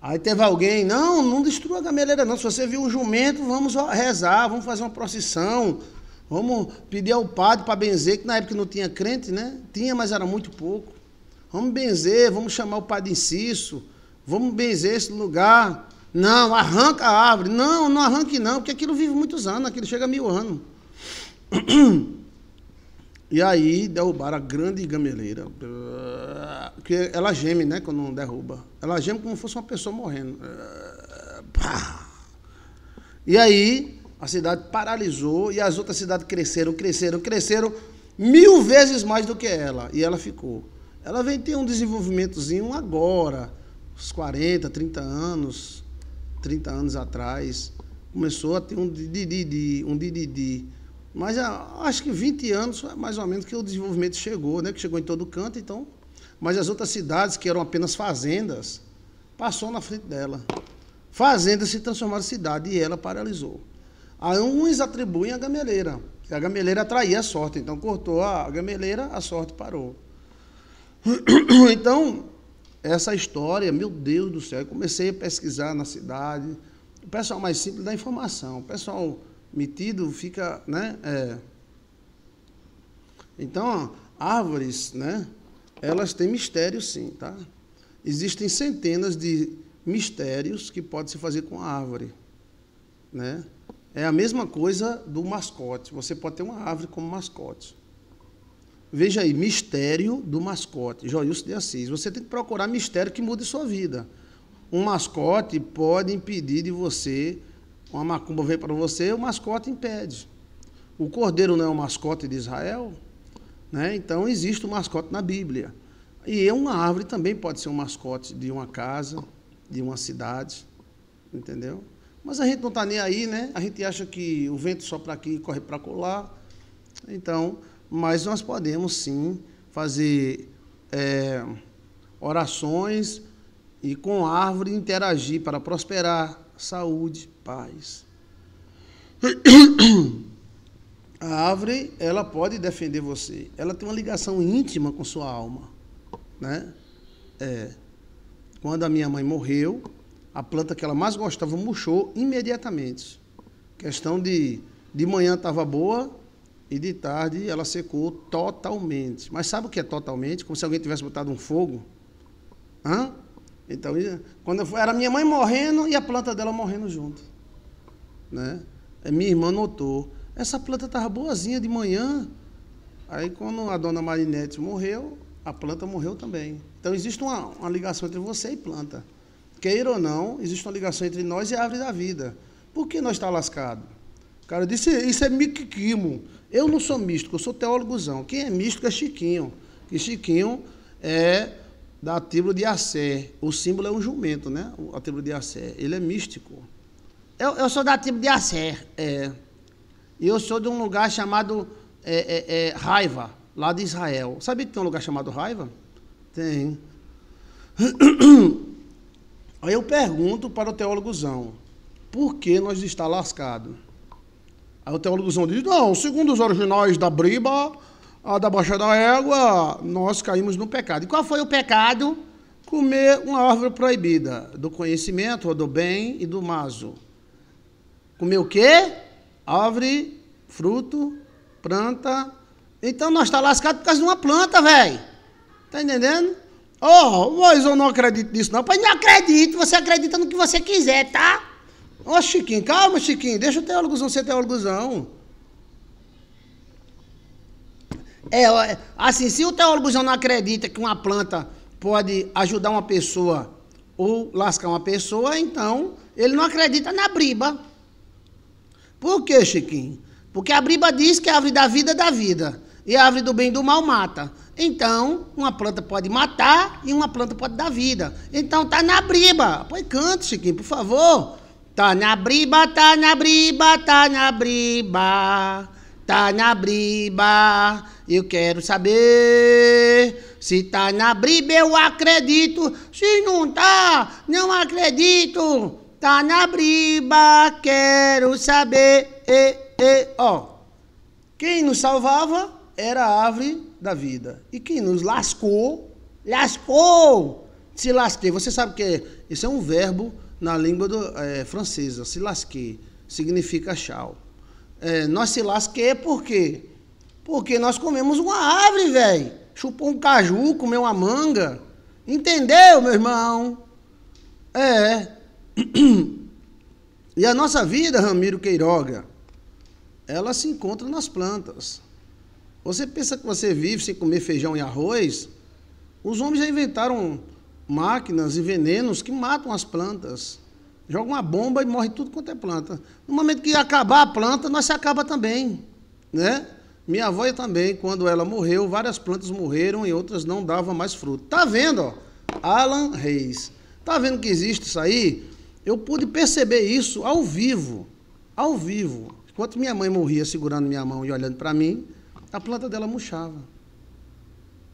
Aí teve alguém, não, não destrua a gameleira, não. Se você viu um jumento, vamos rezar, vamos fazer uma procissão. Vamos pedir ao padre para benzer, que na época não tinha crente, né? Tinha, mas era muito pouco. Vamos benzer, vamos chamar o Padre Inciso, vamos benzer esse lugar. Não, arranca a árvore. Não, não arranque não, porque aquilo vive muitos anos, aquilo chega a mil anos. E aí derrubaram a grande gameleira. Porque ela geme, né? Quando não derruba. Ela geme como se fosse uma pessoa morrendo. E aí a cidade paralisou e as outras cidades cresceram, cresceram, cresceram mil vezes mais do que ela. E ela ficou ela vem ter um desenvolvimentozinho agora, uns 40, 30 anos, 30 anos atrás, começou a ter um dididi, um dididi. Mas ah, acho que 20 anos mais ou menos que o desenvolvimento chegou, né? que chegou em todo canto, então. Mas as outras cidades, que eram apenas fazendas, passou na frente dela. Fazendas se transformaram em cidade e ela paralisou. alguns uns atribuem a gameleira, a gameleira atraía a sorte, então cortou a gameleira, a sorte parou. Então, essa história, meu Deus do céu, eu comecei a pesquisar na cidade. O pessoal mais simples dá informação, o pessoal metido fica, né? É. Então, árvores, né? Elas têm mistério, sim, tá? Existem centenas de mistérios que pode se fazer com a árvore, né? É a mesma coisa do mascote. Você pode ter uma árvore como mascote. Veja aí, mistério do mascote, Joilson de Assis. Você tem que procurar mistério que mude sua vida. Um mascote pode impedir de você, uma macumba vem para você, o mascote impede. O cordeiro não é o mascote de Israel? Né? Então existe o um mascote na Bíblia. E é uma árvore também pode ser um mascote de uma casa, de uma cidade, entendeu? Mas a gente não está nem aí, né? A gente acha que o vento sopra aqui e corre para colar. Então, mas nós podemos sim fazer é, orações e com a árvore interagir para prosperar, saúde, paz. A árvore, ela pode defender você. Ela tem uma ligação íntima com sua alma, né? É, quando a minha mãe morreu, a planta que ela mais gostava murchou imediatamente. Questão de de manhã estava boa, e de tarde ela secou totalmente. Mas sabe o que é totalmente? Como se alguém tivesse botado um fogo. Hã? Então, quando fui, era minha mãe morrendo e a planta dela morrendo junto. Né? É, minha irmã notou. Essa planta estava boazinha de manhã. Aí, quando a dona Marinette morreu, a planta morreu também. Então, existe uma, uma ligação entre você e planta. Queira ou não, existe uma ligação entre nós e a árvore da vida. Por que nós está lascado? O cara disse, isso é miquiquimo. Eu não sou místico, eu sou teólogozão. Quem é místico é Chiquinho. E Chiquinho é da tribo de Assé. O símbolo é um jumento, né? A tribo de Assé. Ele é místico. Eu, eu sou da tribo de Assé. É. E eu sou de um lugar chamado é, é, é, Raiva, lá de Israel. Sabe que tem um lugar chamado Raiva? Tem. Aí eu pergunto para o teólogozão, por que nós está lascado? Aí o teólogo diz, não, segundo os originais da Briba, a da Baixa da Égua, nós caímos no pecado. E qual foi o pecado? Comer uma árvore proibida, do conhecimento, do bem e do mazo. Comer o quê? Árvore, fruto, planta. Então nós está lascado por causa de uma planta, velho. Tá entendendo? Oh, mas eu não acredito nisso não. Pois não acredito, você acredita no que você quiser, tá? Ó, oh, Chiquinho, calma, Chiquinho, deixa o teólogo não ser teólogo não. É, é, assim, se o teólogo não acredita que uma planta pode ajudar uma pessoa ou lascar uma pessoa, então ele não acredita na briba. Por quê, Chiquinho? Porque a briba diz que a árvore da vida é dá vida e a árvore do bem e do mal mata. Então, uma planta pode matar e uma planta pode dar vida. Então, tá na briba. Pois canto, Chiquinho, por favor. Tá na briba, tá na briba, tá na briba, tá na briba. Eu quero saber se tá na briba, eu acredito. Se não tá, não acredito. Tá na briba, quero saber. E, e, ó. Quem nos salvava era a árvore da vida. E quem nos lascou, lascou, se lasquei. Você sabe que esse é um verbo na língua do, é, francesa, se lasque, significa chau. É, nós se lasquer por quê? Porque nós comemos uma árvore, velho. Chupou um caju, comeu uma manga. Entendeu, meu irmão? É. E a nossa vida, Ramiro Queiroga, ela se encontra nas plantas. Você pensa que você vive sem comer feijão e arroz? Os homens já inventaram máquinas e venenos que matam as plantas. Joga uma bomba e morre tudo quanto é planta. No momento que acabar a planta, nós se acaba também, né? Minha avó também, quando ela morreu, várias plantas morreram e outras não davam mais fruto. Tá vendo, ó? Alan Reis. Tá vendo que existe isso aí? Eu pude perceber isso ao vivo, ao vivo. Enquanto minha mãe morria segurando minha mão e olhando para mim, a planta dela murchava.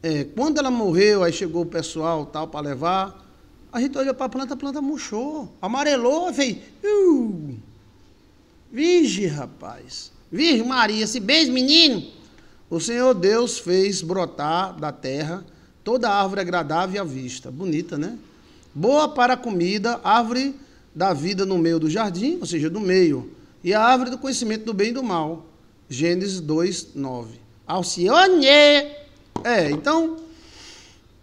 É, quando ela morreu, aí chegou o pessoal tal para levar, a gente olhou para a planta, a planta murchou, amarelou, fez. Uh, Virgem, rapaz. Virgem Maria, se beijo, menino. O Senhor Deus fez brotar da terra toda árvore agradável à vista. Bonita, né? Boa para a comida, árvore da vida no meio do jardim, ou seja, do meio. E a árvore do conhecimento do bem e do mal. Gênesis 2, 9. Alcione! É, então.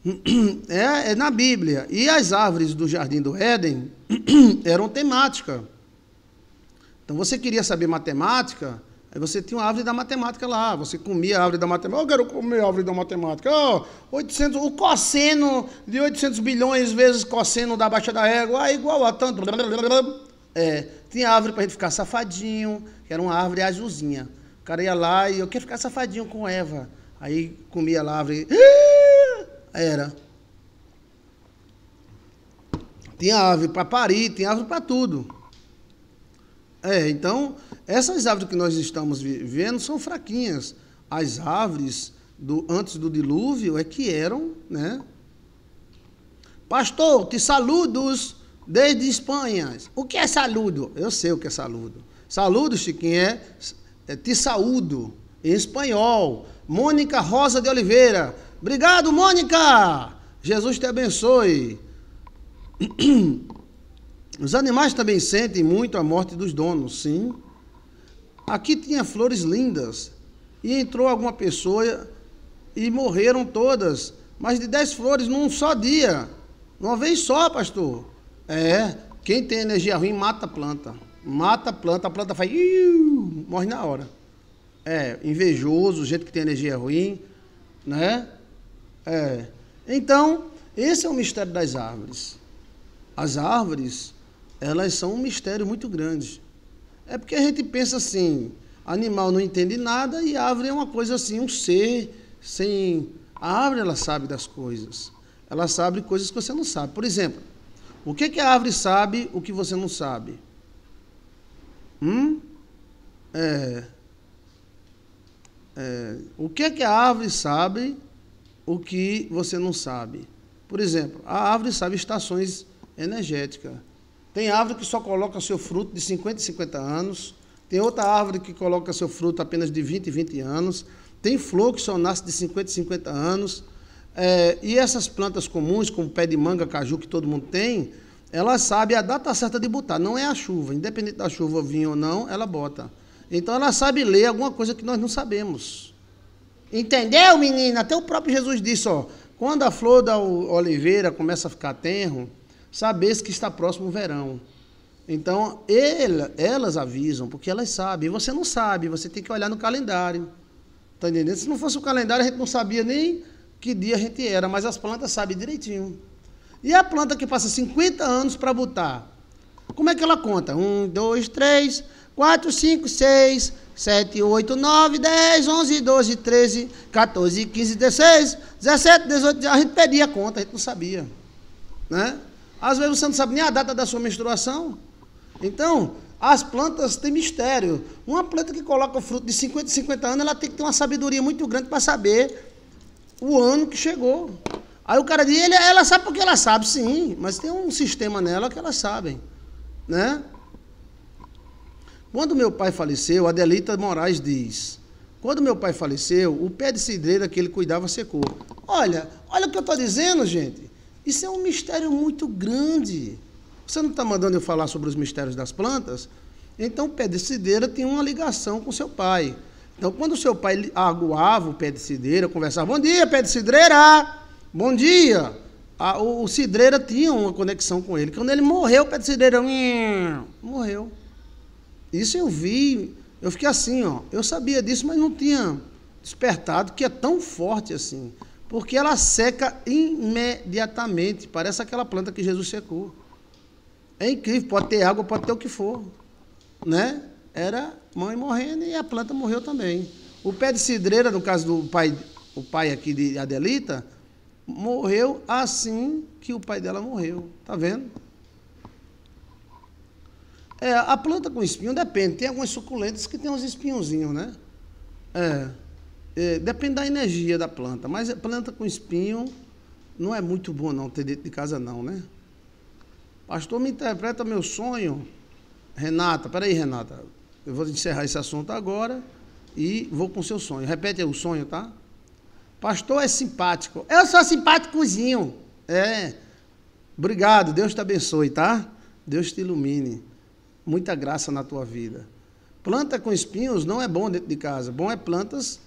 É, é na Bíblia. E as árvores do jardim do Éden eram temática. Então você queria saber matemática, aí você tinha uma árvore da matemática lá. Você comia a árvore da matemática. Eu quero comer a árvore da matemática. Oh, 800, o cosseno de 800 bilhões vezes cosseno da baixa da égua é ah, igual a tanto. É, tinha árvore para a gente ficar safadinho, que era uma árvore azulzinha. O cara ia lá e eu queria ficar safadinho com Eva. Aí comia a árvore. Era. Tinha ave para parir, tinha ave para tudo. É, então, essas árvores que nós estamos vivendo são fraquinhas. As árvores do, antes do dilúvio é que eram, né? Pastor, te saludos desde Espanha. O que é saludo? Eu sei o que é saludo. Saludo, Chiquinho, é, é te saúdo em espanhol. Mônica Rosa de Oliveira. Obrigado, Mônica! Jesus te abençoe. Os animais também sentem muito a morte dos donos, sim. Aqui tinha flores lindas e entrou alguma pessoa e morreram todas, mas de dez flores num só dia, uma vez só, pastor. É, quem tem energia ruim mata a planta, mata a planta, a planta faz, iu, morre na hora. É, invejoso, gente que tem energia ruim, né? É. Então, esse é o mistério das árvores. As árvores, elas são um mistério muito grande. É porque a gente pensa assim, animal não entende nada e árvore é uma coisa assim, um ser sem... A árvore, ela sabe das coisas. Ela sabe coisas que você não sabe. Por exemplo, o que, que a árvore sabe, o que você não sabe? Hum? É é, o que é que a árvore sabe, o que você não sabe? Por exemplo, a árvore sabe estações energéticas. Tem árvore que só coloca seu fruto de 50 e 50 anos, tem outra árvore que coloca seu fruto apenas de 20 e 20 anos, tem flor que só nasce de 50 e 50 anos. É, e essas plantas comuns, como pé de manga, caju, que todo mundo tem, ela sabe a data certa de botar, não é a chuva. Independente da chuva vir ou não, ela bota. Então ela sabe ler alguma coisa que nós não sabemos. Entendeu, menina? Até o próprio Jesus disse, ó, quando a flor da oliveira começa a ficar tenro, sabes que está próximo o verão. Então, ele, elas avisam, porque elas sabem. Você não sabe, você tem que olhar no calendário. Está entendendo? Se não fosse o calendário, a gente não sabia nem que dia a gente era, mas as plantas sabem direitinho. E a planta que passa 50 anos para botar? Como é que ela conta? Um, dois, três, 4, 5, 6, 7, 8, 9, 10, 11, 12, 13, 14, 15, 16, 17, 18, a gente perdia a conta, a gente não sabia. Né? Às vezes você não sabe nem a data da sua menstruação. Então, as plantas têm mistério. Uma planta que coloca o fruto de 50 50 anos, ela tem que ter uma sabedoria muito grande para saber o ano que chegou. Aí o cara diz, ela sabe porque ela sabe, sim, mas tem um sistema nela que elas sabem. Né? Quando meu pai faleceu, Adelita Moraes diz: quando meu pai faleceu, o pé de cidreira que ele cuidava secou. Olha, olha o que eu estou dizendo, gente. Isso é um mistério muito grande. Você não está mandando eu falar sobre os mistérios das plantas? Então, o pé de cidreira tem uma ligação com seu pai. Então, quando seu pai aguava o pé de cidreira, conversava: Bom dia, pé de cidreira! Bom dia! A, o, o cidreira tinha uma conexão com ele. Quando ele morreu, o pé de cidreira morreu. Isso eu vi, eu fiquei assim, ó. Eu sabia disso, mas não tinha despertado que é tão forte assim, porque ela seca imediatamente, parece aquela planta que Jesus secou. É incrível, pode ter água, pode ter o que for, né? Era mãe morrendo e a planta morreu também. O pé de cidreira, no caso do pai, o pai aqui de Adelita, morreu assim que o pai dela morreu, tá vendo? É, a planta com espinho depende. Tem algumas suculentas que tem uns espinhozinhos, né? É, é, depende da energia da planta. Mas planta com espinho não é muito bom não ter dentro de casa não, né? Pastor, me interpreta meu sonho. Renata, peraí, Renata. Eu vou encerrar esse assunto agora e vou com seu sonho. Repete aí o sonho, tá? Pastor é simpático. Eu sou simpáticozinho. É. Obrigado. Deus te abençoe, tá? Deus te ilumine muita graça na tua vida. Planta com espinhos não é bom dentro de casa. Bom é plantas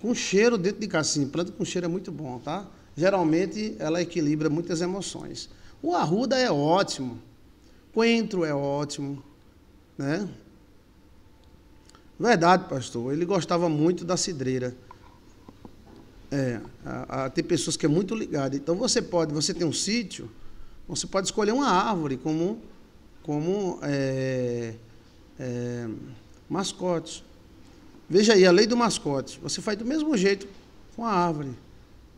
com cheiro dentro de casa. Sim, planta com cheiro é muito bom, tá? Geralmente ela equilibra muitas emoções. O arruda é ótimo. Coentro é ótimo, né? É verdade, pastor. Ele gostava muito da cidreira. É, a, a, tem pessoas que é muito ligada. Então você pode, você tem um sítio, você pode escolher uma árvore como como é, é, mascotes. Veja aí, a lei do mascote. Você faz do mesmo jeito com a árvore.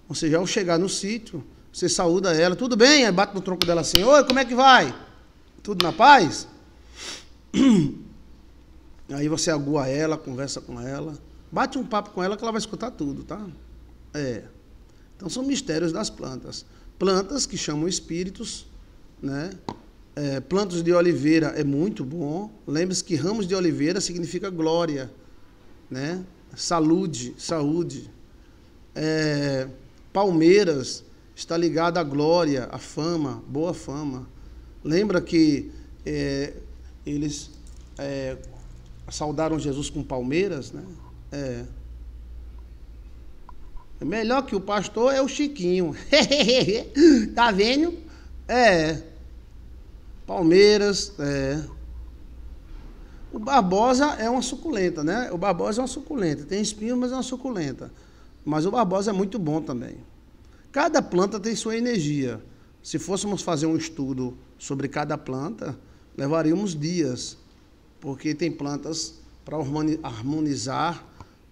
Ou seja, ao chegar no sítio, você saúda ela, tudo bem? Aí bate no tronco dela assim, oi, como é que vai? Tudo na paz? Aí você agua ela, conversa com ela, bate um papo com ela que ela vai escutar tudo, tá? É. Então são mistérios das plantas. Plantas que chamam espíritos, né? É, plantos de oliveira é muito bom. Lembre-se que ramos de oliveira significa glória, né? Saúde, saúde. É, palmeiras está ligada à glória, à fama, boa fama. Lembra que é, eles é, saudaram Jesus com palmeiras, né? É. é. Melhor que o pastor é o Chiquinho. tá vendo? É. Palmeiras. É. O Barbosa é uma suculenta, né? O Barbosa é uma suculenta. Tem espinho, mas é uma suculenta. Mas o Barbosa é muito bom também. Cada planta tem sua energia. Se fôssemos fazer um estudo sobre cada planta, levaríamos dias, porque tem plantas para harmonizar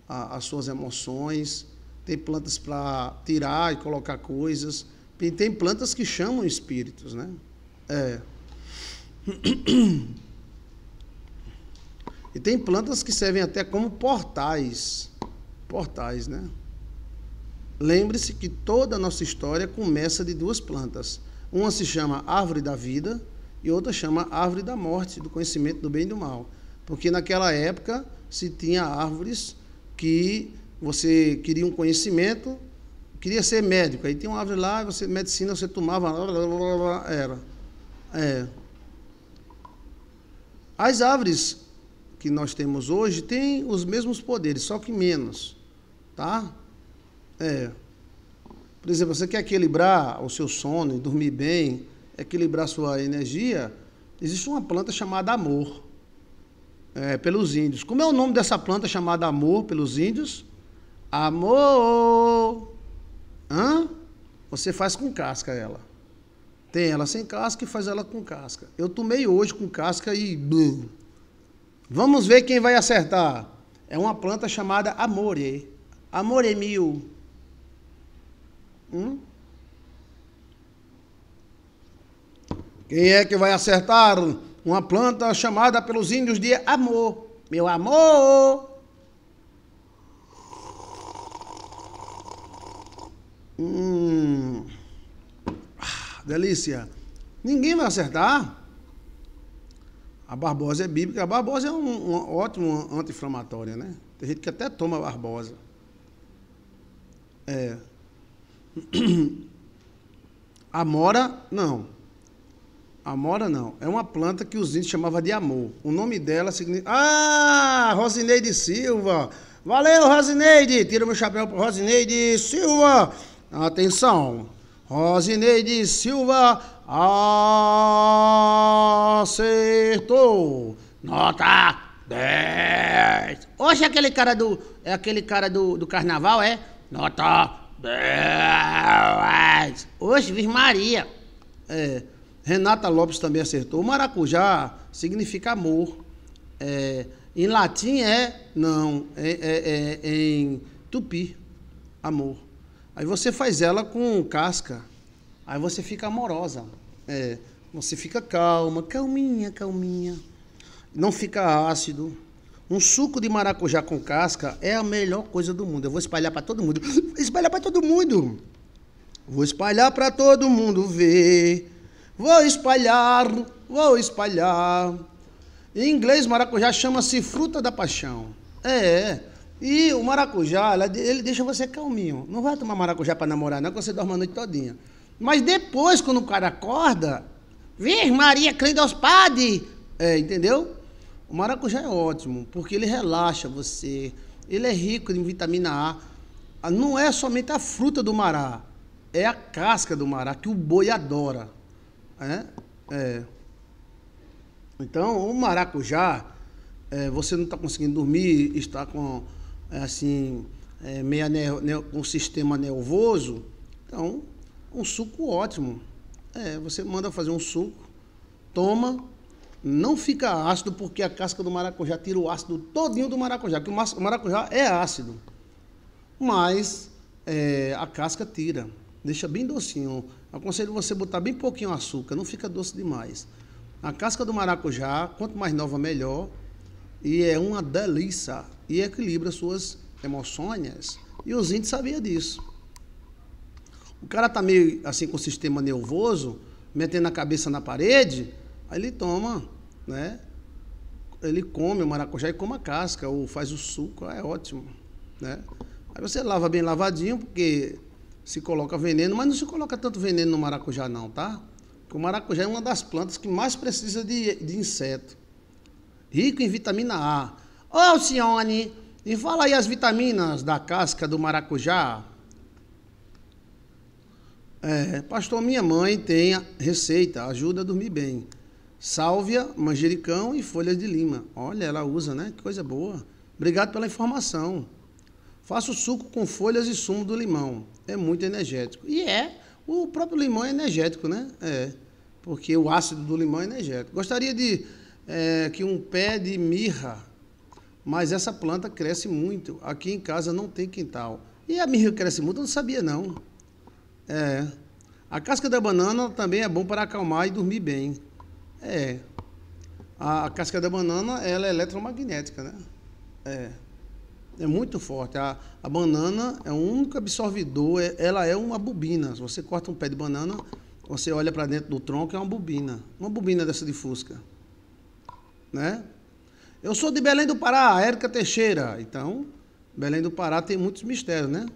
a, as suas emoções, tem plantas para tirar e colocar coisas, tem, tem plantas que chamam espíritos, né? É. E tem plantas que servem até como portais. Portais, né? Lembre-se que toda a nossa história começa de duas plantas. Uma se chama árvore da vida e outra chama árvore da morte, do conhecimento do bem e do mal. Porque naquela época se tinha árvores que você queria um conhecimento, queria ser médico. Aí tinha uma árvore lá, você medicina, você tomava, era. É. As árvores que nós temos hoje têm os mesmos poderes, só que menos, tá? É. Por exemplo, você quer equilibrar o seu sono, e dormir bem, equilibrar sua energia, existe uma planta chamada amor, é, pelos índios. Como é o nome dessa planta chamada amor pelos índios? Amor! Hã? Você faz com casca ela. Tem ela sem casca e faz ela com casca. Eu tomei hoje com casca e. Vamos ver quem vai acertar. É uma planta chamada amore. Amore mil. Hum? Quem é que vai acertar uma planta chamada pelos índios de amor? Meu amor! Hum. Delícia, ninguém vai acertar. A barbosa é bíblica. A barbosa é um, um ótimo anti-inflamatória, né? Tem gente que até toma barbosa. É. Amora, não. Amora, não. É uma planta que os índios chamavam de amor. O nome dela significa... Ah, Rosineide Silva. Valeu, Rosineide. Tira meu chapéu para Rosineide Silva. Atenção. Rosineide Silva acertou. Nota 10. Hoje aquele cara do. É aquele cara do, do carnaval, é? Nota 10. Hoje, Vir Maria. É, Renata Lopes também acertou. Maracujá significa amor. É, em latim é. Não. É, é, é em tupi, amor. Aí você faz ela com casca. Aí você fica amorosa. É, você fica calma, calminha, calminha. Não fica ácido. Um suco de maracujá com casca é a melhor coisa do mundo. Eu vou espalhar para todo mundo. Espalhar para todo mundo. Vou espalhar para todo mundo ver. Vou espalhar, vou espalhar. Em inglês, maracujá chama-se fruta da paixão. É, é. E o maracujá, ele deixa você calminho. Não vai tomar maracujá para namorar, não, que você dorme a noite todinha. Mas depois, quando o cara acorda, vir Maria, crendo é, entendeu? O maracujá é ótimo, porque ele relaxa você, ele é rico em vitamina A. Ah, não é somente a fruta do mará, é a casca do mará, que o boi adora. É? É. Então, o maracujá, é, você não está conseguindo dormir, está com assim, é, meia com um sistema nervoso, então, um suco ótimo. É, você manda fazer um suco, toma, não fica ácido porque a casca do maracujá tira o ácido todinho do maracujá, porque o maracujá é ácido, mas é, a casca tira, deixa bem docinho. Aconselho você botar bem pouquinho açúcar, não fica doce demais. A casca do maracujá, quanto mais nova melhor, e é uma delícia e equilibra suas emoções. E os índios sabiam disso. O cara tá meio assim com o sistema nervoso, metendo a cabeça na parede, aí ele toma, né? Ele come o maracujá e come a casca, ou faz o suco, é ótimo, né? Aí você lava bem lavadinho, porque se coloca veneno, mas não se coloca tanto veneno no maracujá não, tá? Porque o maracujá é uma das plantas que mais precisa de, de inseto rico em vitamina A. Ô, Alcione, me fala aí as vitaminas da casca do maracujá. É, pastor, minha mãe tem a receita, ajuda a dormir bem. Sálvia, manjericão e folhas de lima. Olha, ela usa, né? Que coisa boa. Obrigado pela informação. Faço suco com folhas e sumo do limão. É muito energético. E é, o próprio limão é energético, né? É, porque o ácido do limão é energético. Gostaria de é, que um pé de mirra, mas essa planta cresce muito. Aqui em casa não tem quintal. E a mirra cresce muito, eu não sabia não. É. A casca da banana também é bom para acalmar e dormir bem. É. A, a casca da banana, ela é eletromagnética, né? É. É muito forte. A, a banana é o único absorvedor, é, ela é uma bobina. Se você corta um pé de banana, você olha para dentro do tronco, é uma bobina. Uma bobina dessa de fusca né? Eu sou de Belém do Pará, Érica Teixeira. Então, Belém do Pará tem muitos mistérios, né?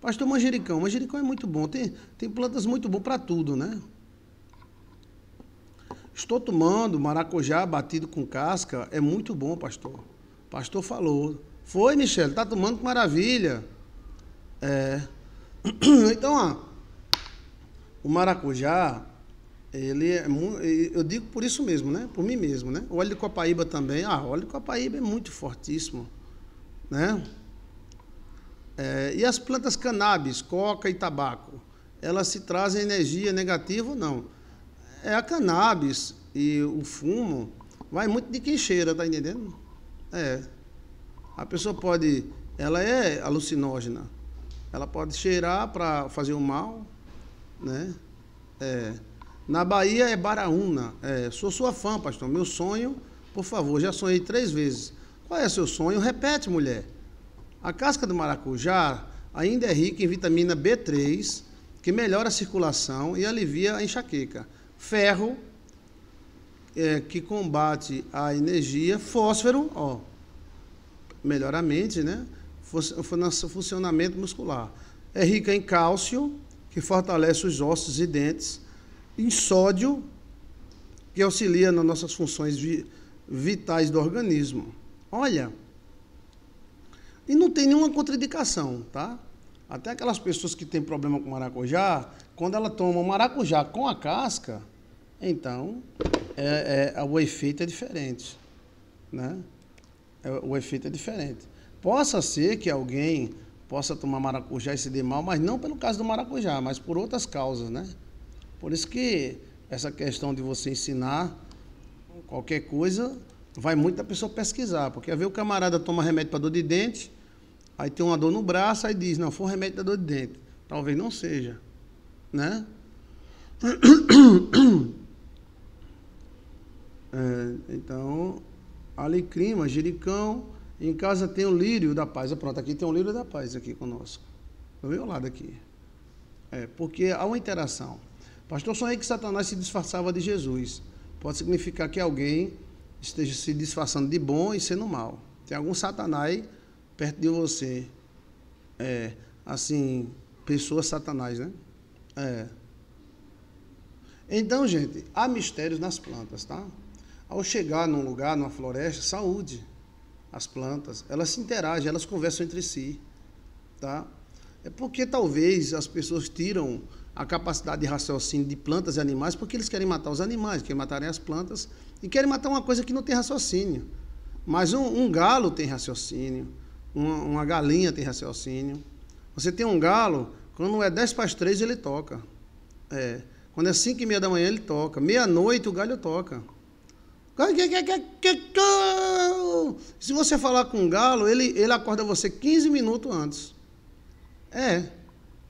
Pastor manjericão, manjericão é muito bom, tem, tem plantas muito boas para tudo, né? Estou tomando maracujá batido com casca, é muito bom, pastor. Pastor falou. Foi, Michele, tá tomando com maravilha. É. Então, ó, o maracujá, ele é eu digo por isso mesmo, né? Por mim mesmo, né? O óleo de copaíba também. Ah, o óleo de copaíba é muito fortíssimo, né? É, e as plantas cannabis, coca e tabaco, elas se trazem energia negativa ou não? É a cannabis e o fumo vai muito de quem cheira, tá entendendo? É. A pessoa pode, ela é alucinógena. Ela pode cheirar para fazer o mal, né? É na Bahia é Baraúna. É, sou sua fã, pastor. Meu sonho, por favor, já sonhei três vezes. Qual é seu sonho? Repete, mulher. A casca do maracujá ainda é rica em vitamina B3, que melhora a circulação e alivia a enxaqueca. Ferro, é, que combate a energia. Fósforo, ó, melhora a mente, né? Funcionamento muscular. É rica em cálcio, que fortalece os ossos e dentes em sódio, que auxilia nas nossas funções vi vitais do organismo. Olha, e não tem nenhuma contraindicação, tá? Até aquelas pessoas que têm problema com maracujá, quando ela toma maracujá com a casca, então é, é, é o efeito é diferente, né? É, o efeito é diferente. Possa ser que alguém possa tomar maracujá e se dê mal, mas não pelo caso do maracujá, mas por outras causas, né? Por isso que essa questão de você ensinar qualquer coisa vai muito pessoa pesquisar, porque às vezes o camarada toma remédio para dor de dente, aí tem uma dor no braço, aí diz, não, foi um remédio da dor de dente. Talvez não seja, né? É, então, alecrim, jericão. em casa tem o lírio da paz. Pronto, aqui tem o lírio da paz aqui conosco, do meu lado aqui. É, porque há uma interação. Pastor, sonhei que Satanás se disfarçava de Jesus. Pode significar que alguém esteja se disfarçando de bom e sendo mal. Tem algum Satanás perto de você. É, assim, pessoa Satanás, né? É. Então, gente, há mistérios nas plantas, tá? Ao chegar num lugar, numa floresta, saúde as plantas, elas se interagem, elas conversam entre si, tá? É porque talvez as pessoas tiram a capacidade de raciocínio de plantas e animais, porque eles querem matar os animais, querem matar as plantas e querem matar uma coisa que não tem raciocínio. Mas um, um galo tem raciocínio, uma, uma, galinha tem raciocínio. Você tem um galo, quando é 10 para as 3 ele toca. É, quando é 5 e meia da manhã ele toca. Meia-noite o galho toca. Se você falar com um galo, ele, ele acorda você 15 minutos antes. É,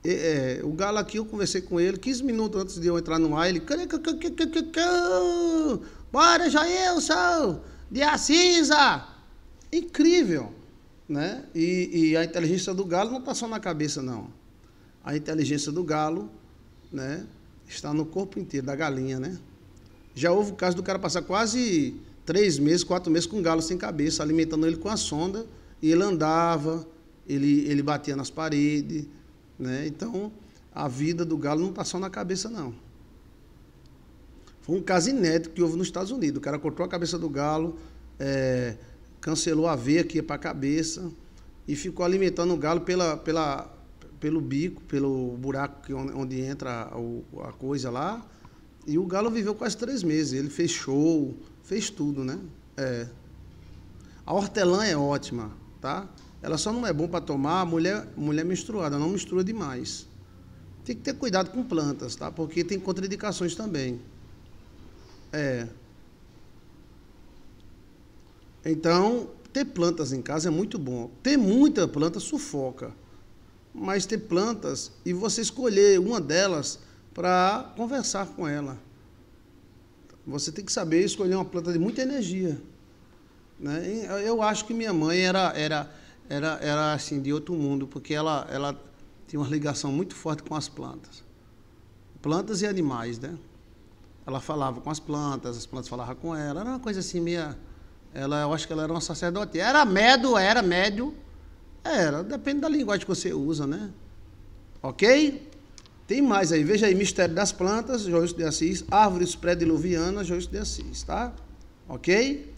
é, o Galo aqui, eu conversei com ele 15 minutos antes de eu entrar no ar. Ele. Bora, Jailson! De Assisa! Incrível! Né? E, e, a inteligência do Galo não está só na cabeça, não. A inteligência do Galo né, está no corpo inteiro, da galinha, né? Já houve o caso do cara passar quase três meses, quatro meses com um galo sem cabeça, alimentando ele com a sonda, e ele andava, ele, ele batia nas paredes, né? Então, a vida do galo não está só na cabeça, não. Foi um caso inédito que houve nos Estados Unidos. O cara cortou a cabeça do galo, é, cancelou a veia que ia para a cabeça e ficou alimentando o galo pela, pela, pelo bico, pelo buraco que, onde entra a, a coisa lá. E o galo viveu quase três meses. Ele fechou, fez tudo, né? É. A hortelã é ótima, tá? Ela só não é bom para tomar mulher, mulher menstruada, não mistura demais. Tem que ter cuidado com plantas, tá? Porque tem contraindicações também. É. Então, ter plantas em casa é muito bom. Ter muita planta sufoca. Mas ter plantas e você escolher uma delas para conversar com ela. Você tem que saber escolher uma planta de muita energia. Né? Eu acho que minha mãe era, era era, era assim, de outro mundo, porque ela, ela tinha uma ligação muito forte com as plantas. Plantas e animais, né? Ela falava com as plantas, as plantas falavam com ela. Era uma coisa assim, meia. Ela, eu acho que ela era uma sacerdote. Era médio, era médio. Era, depende da linguagem que você usa, né? Ok? Tem mais aí, veja aí, Mistério das Plantas, Joyce de Assis, Árvores Pré-Diluvianas, Joyce de Assis, tá? Ok?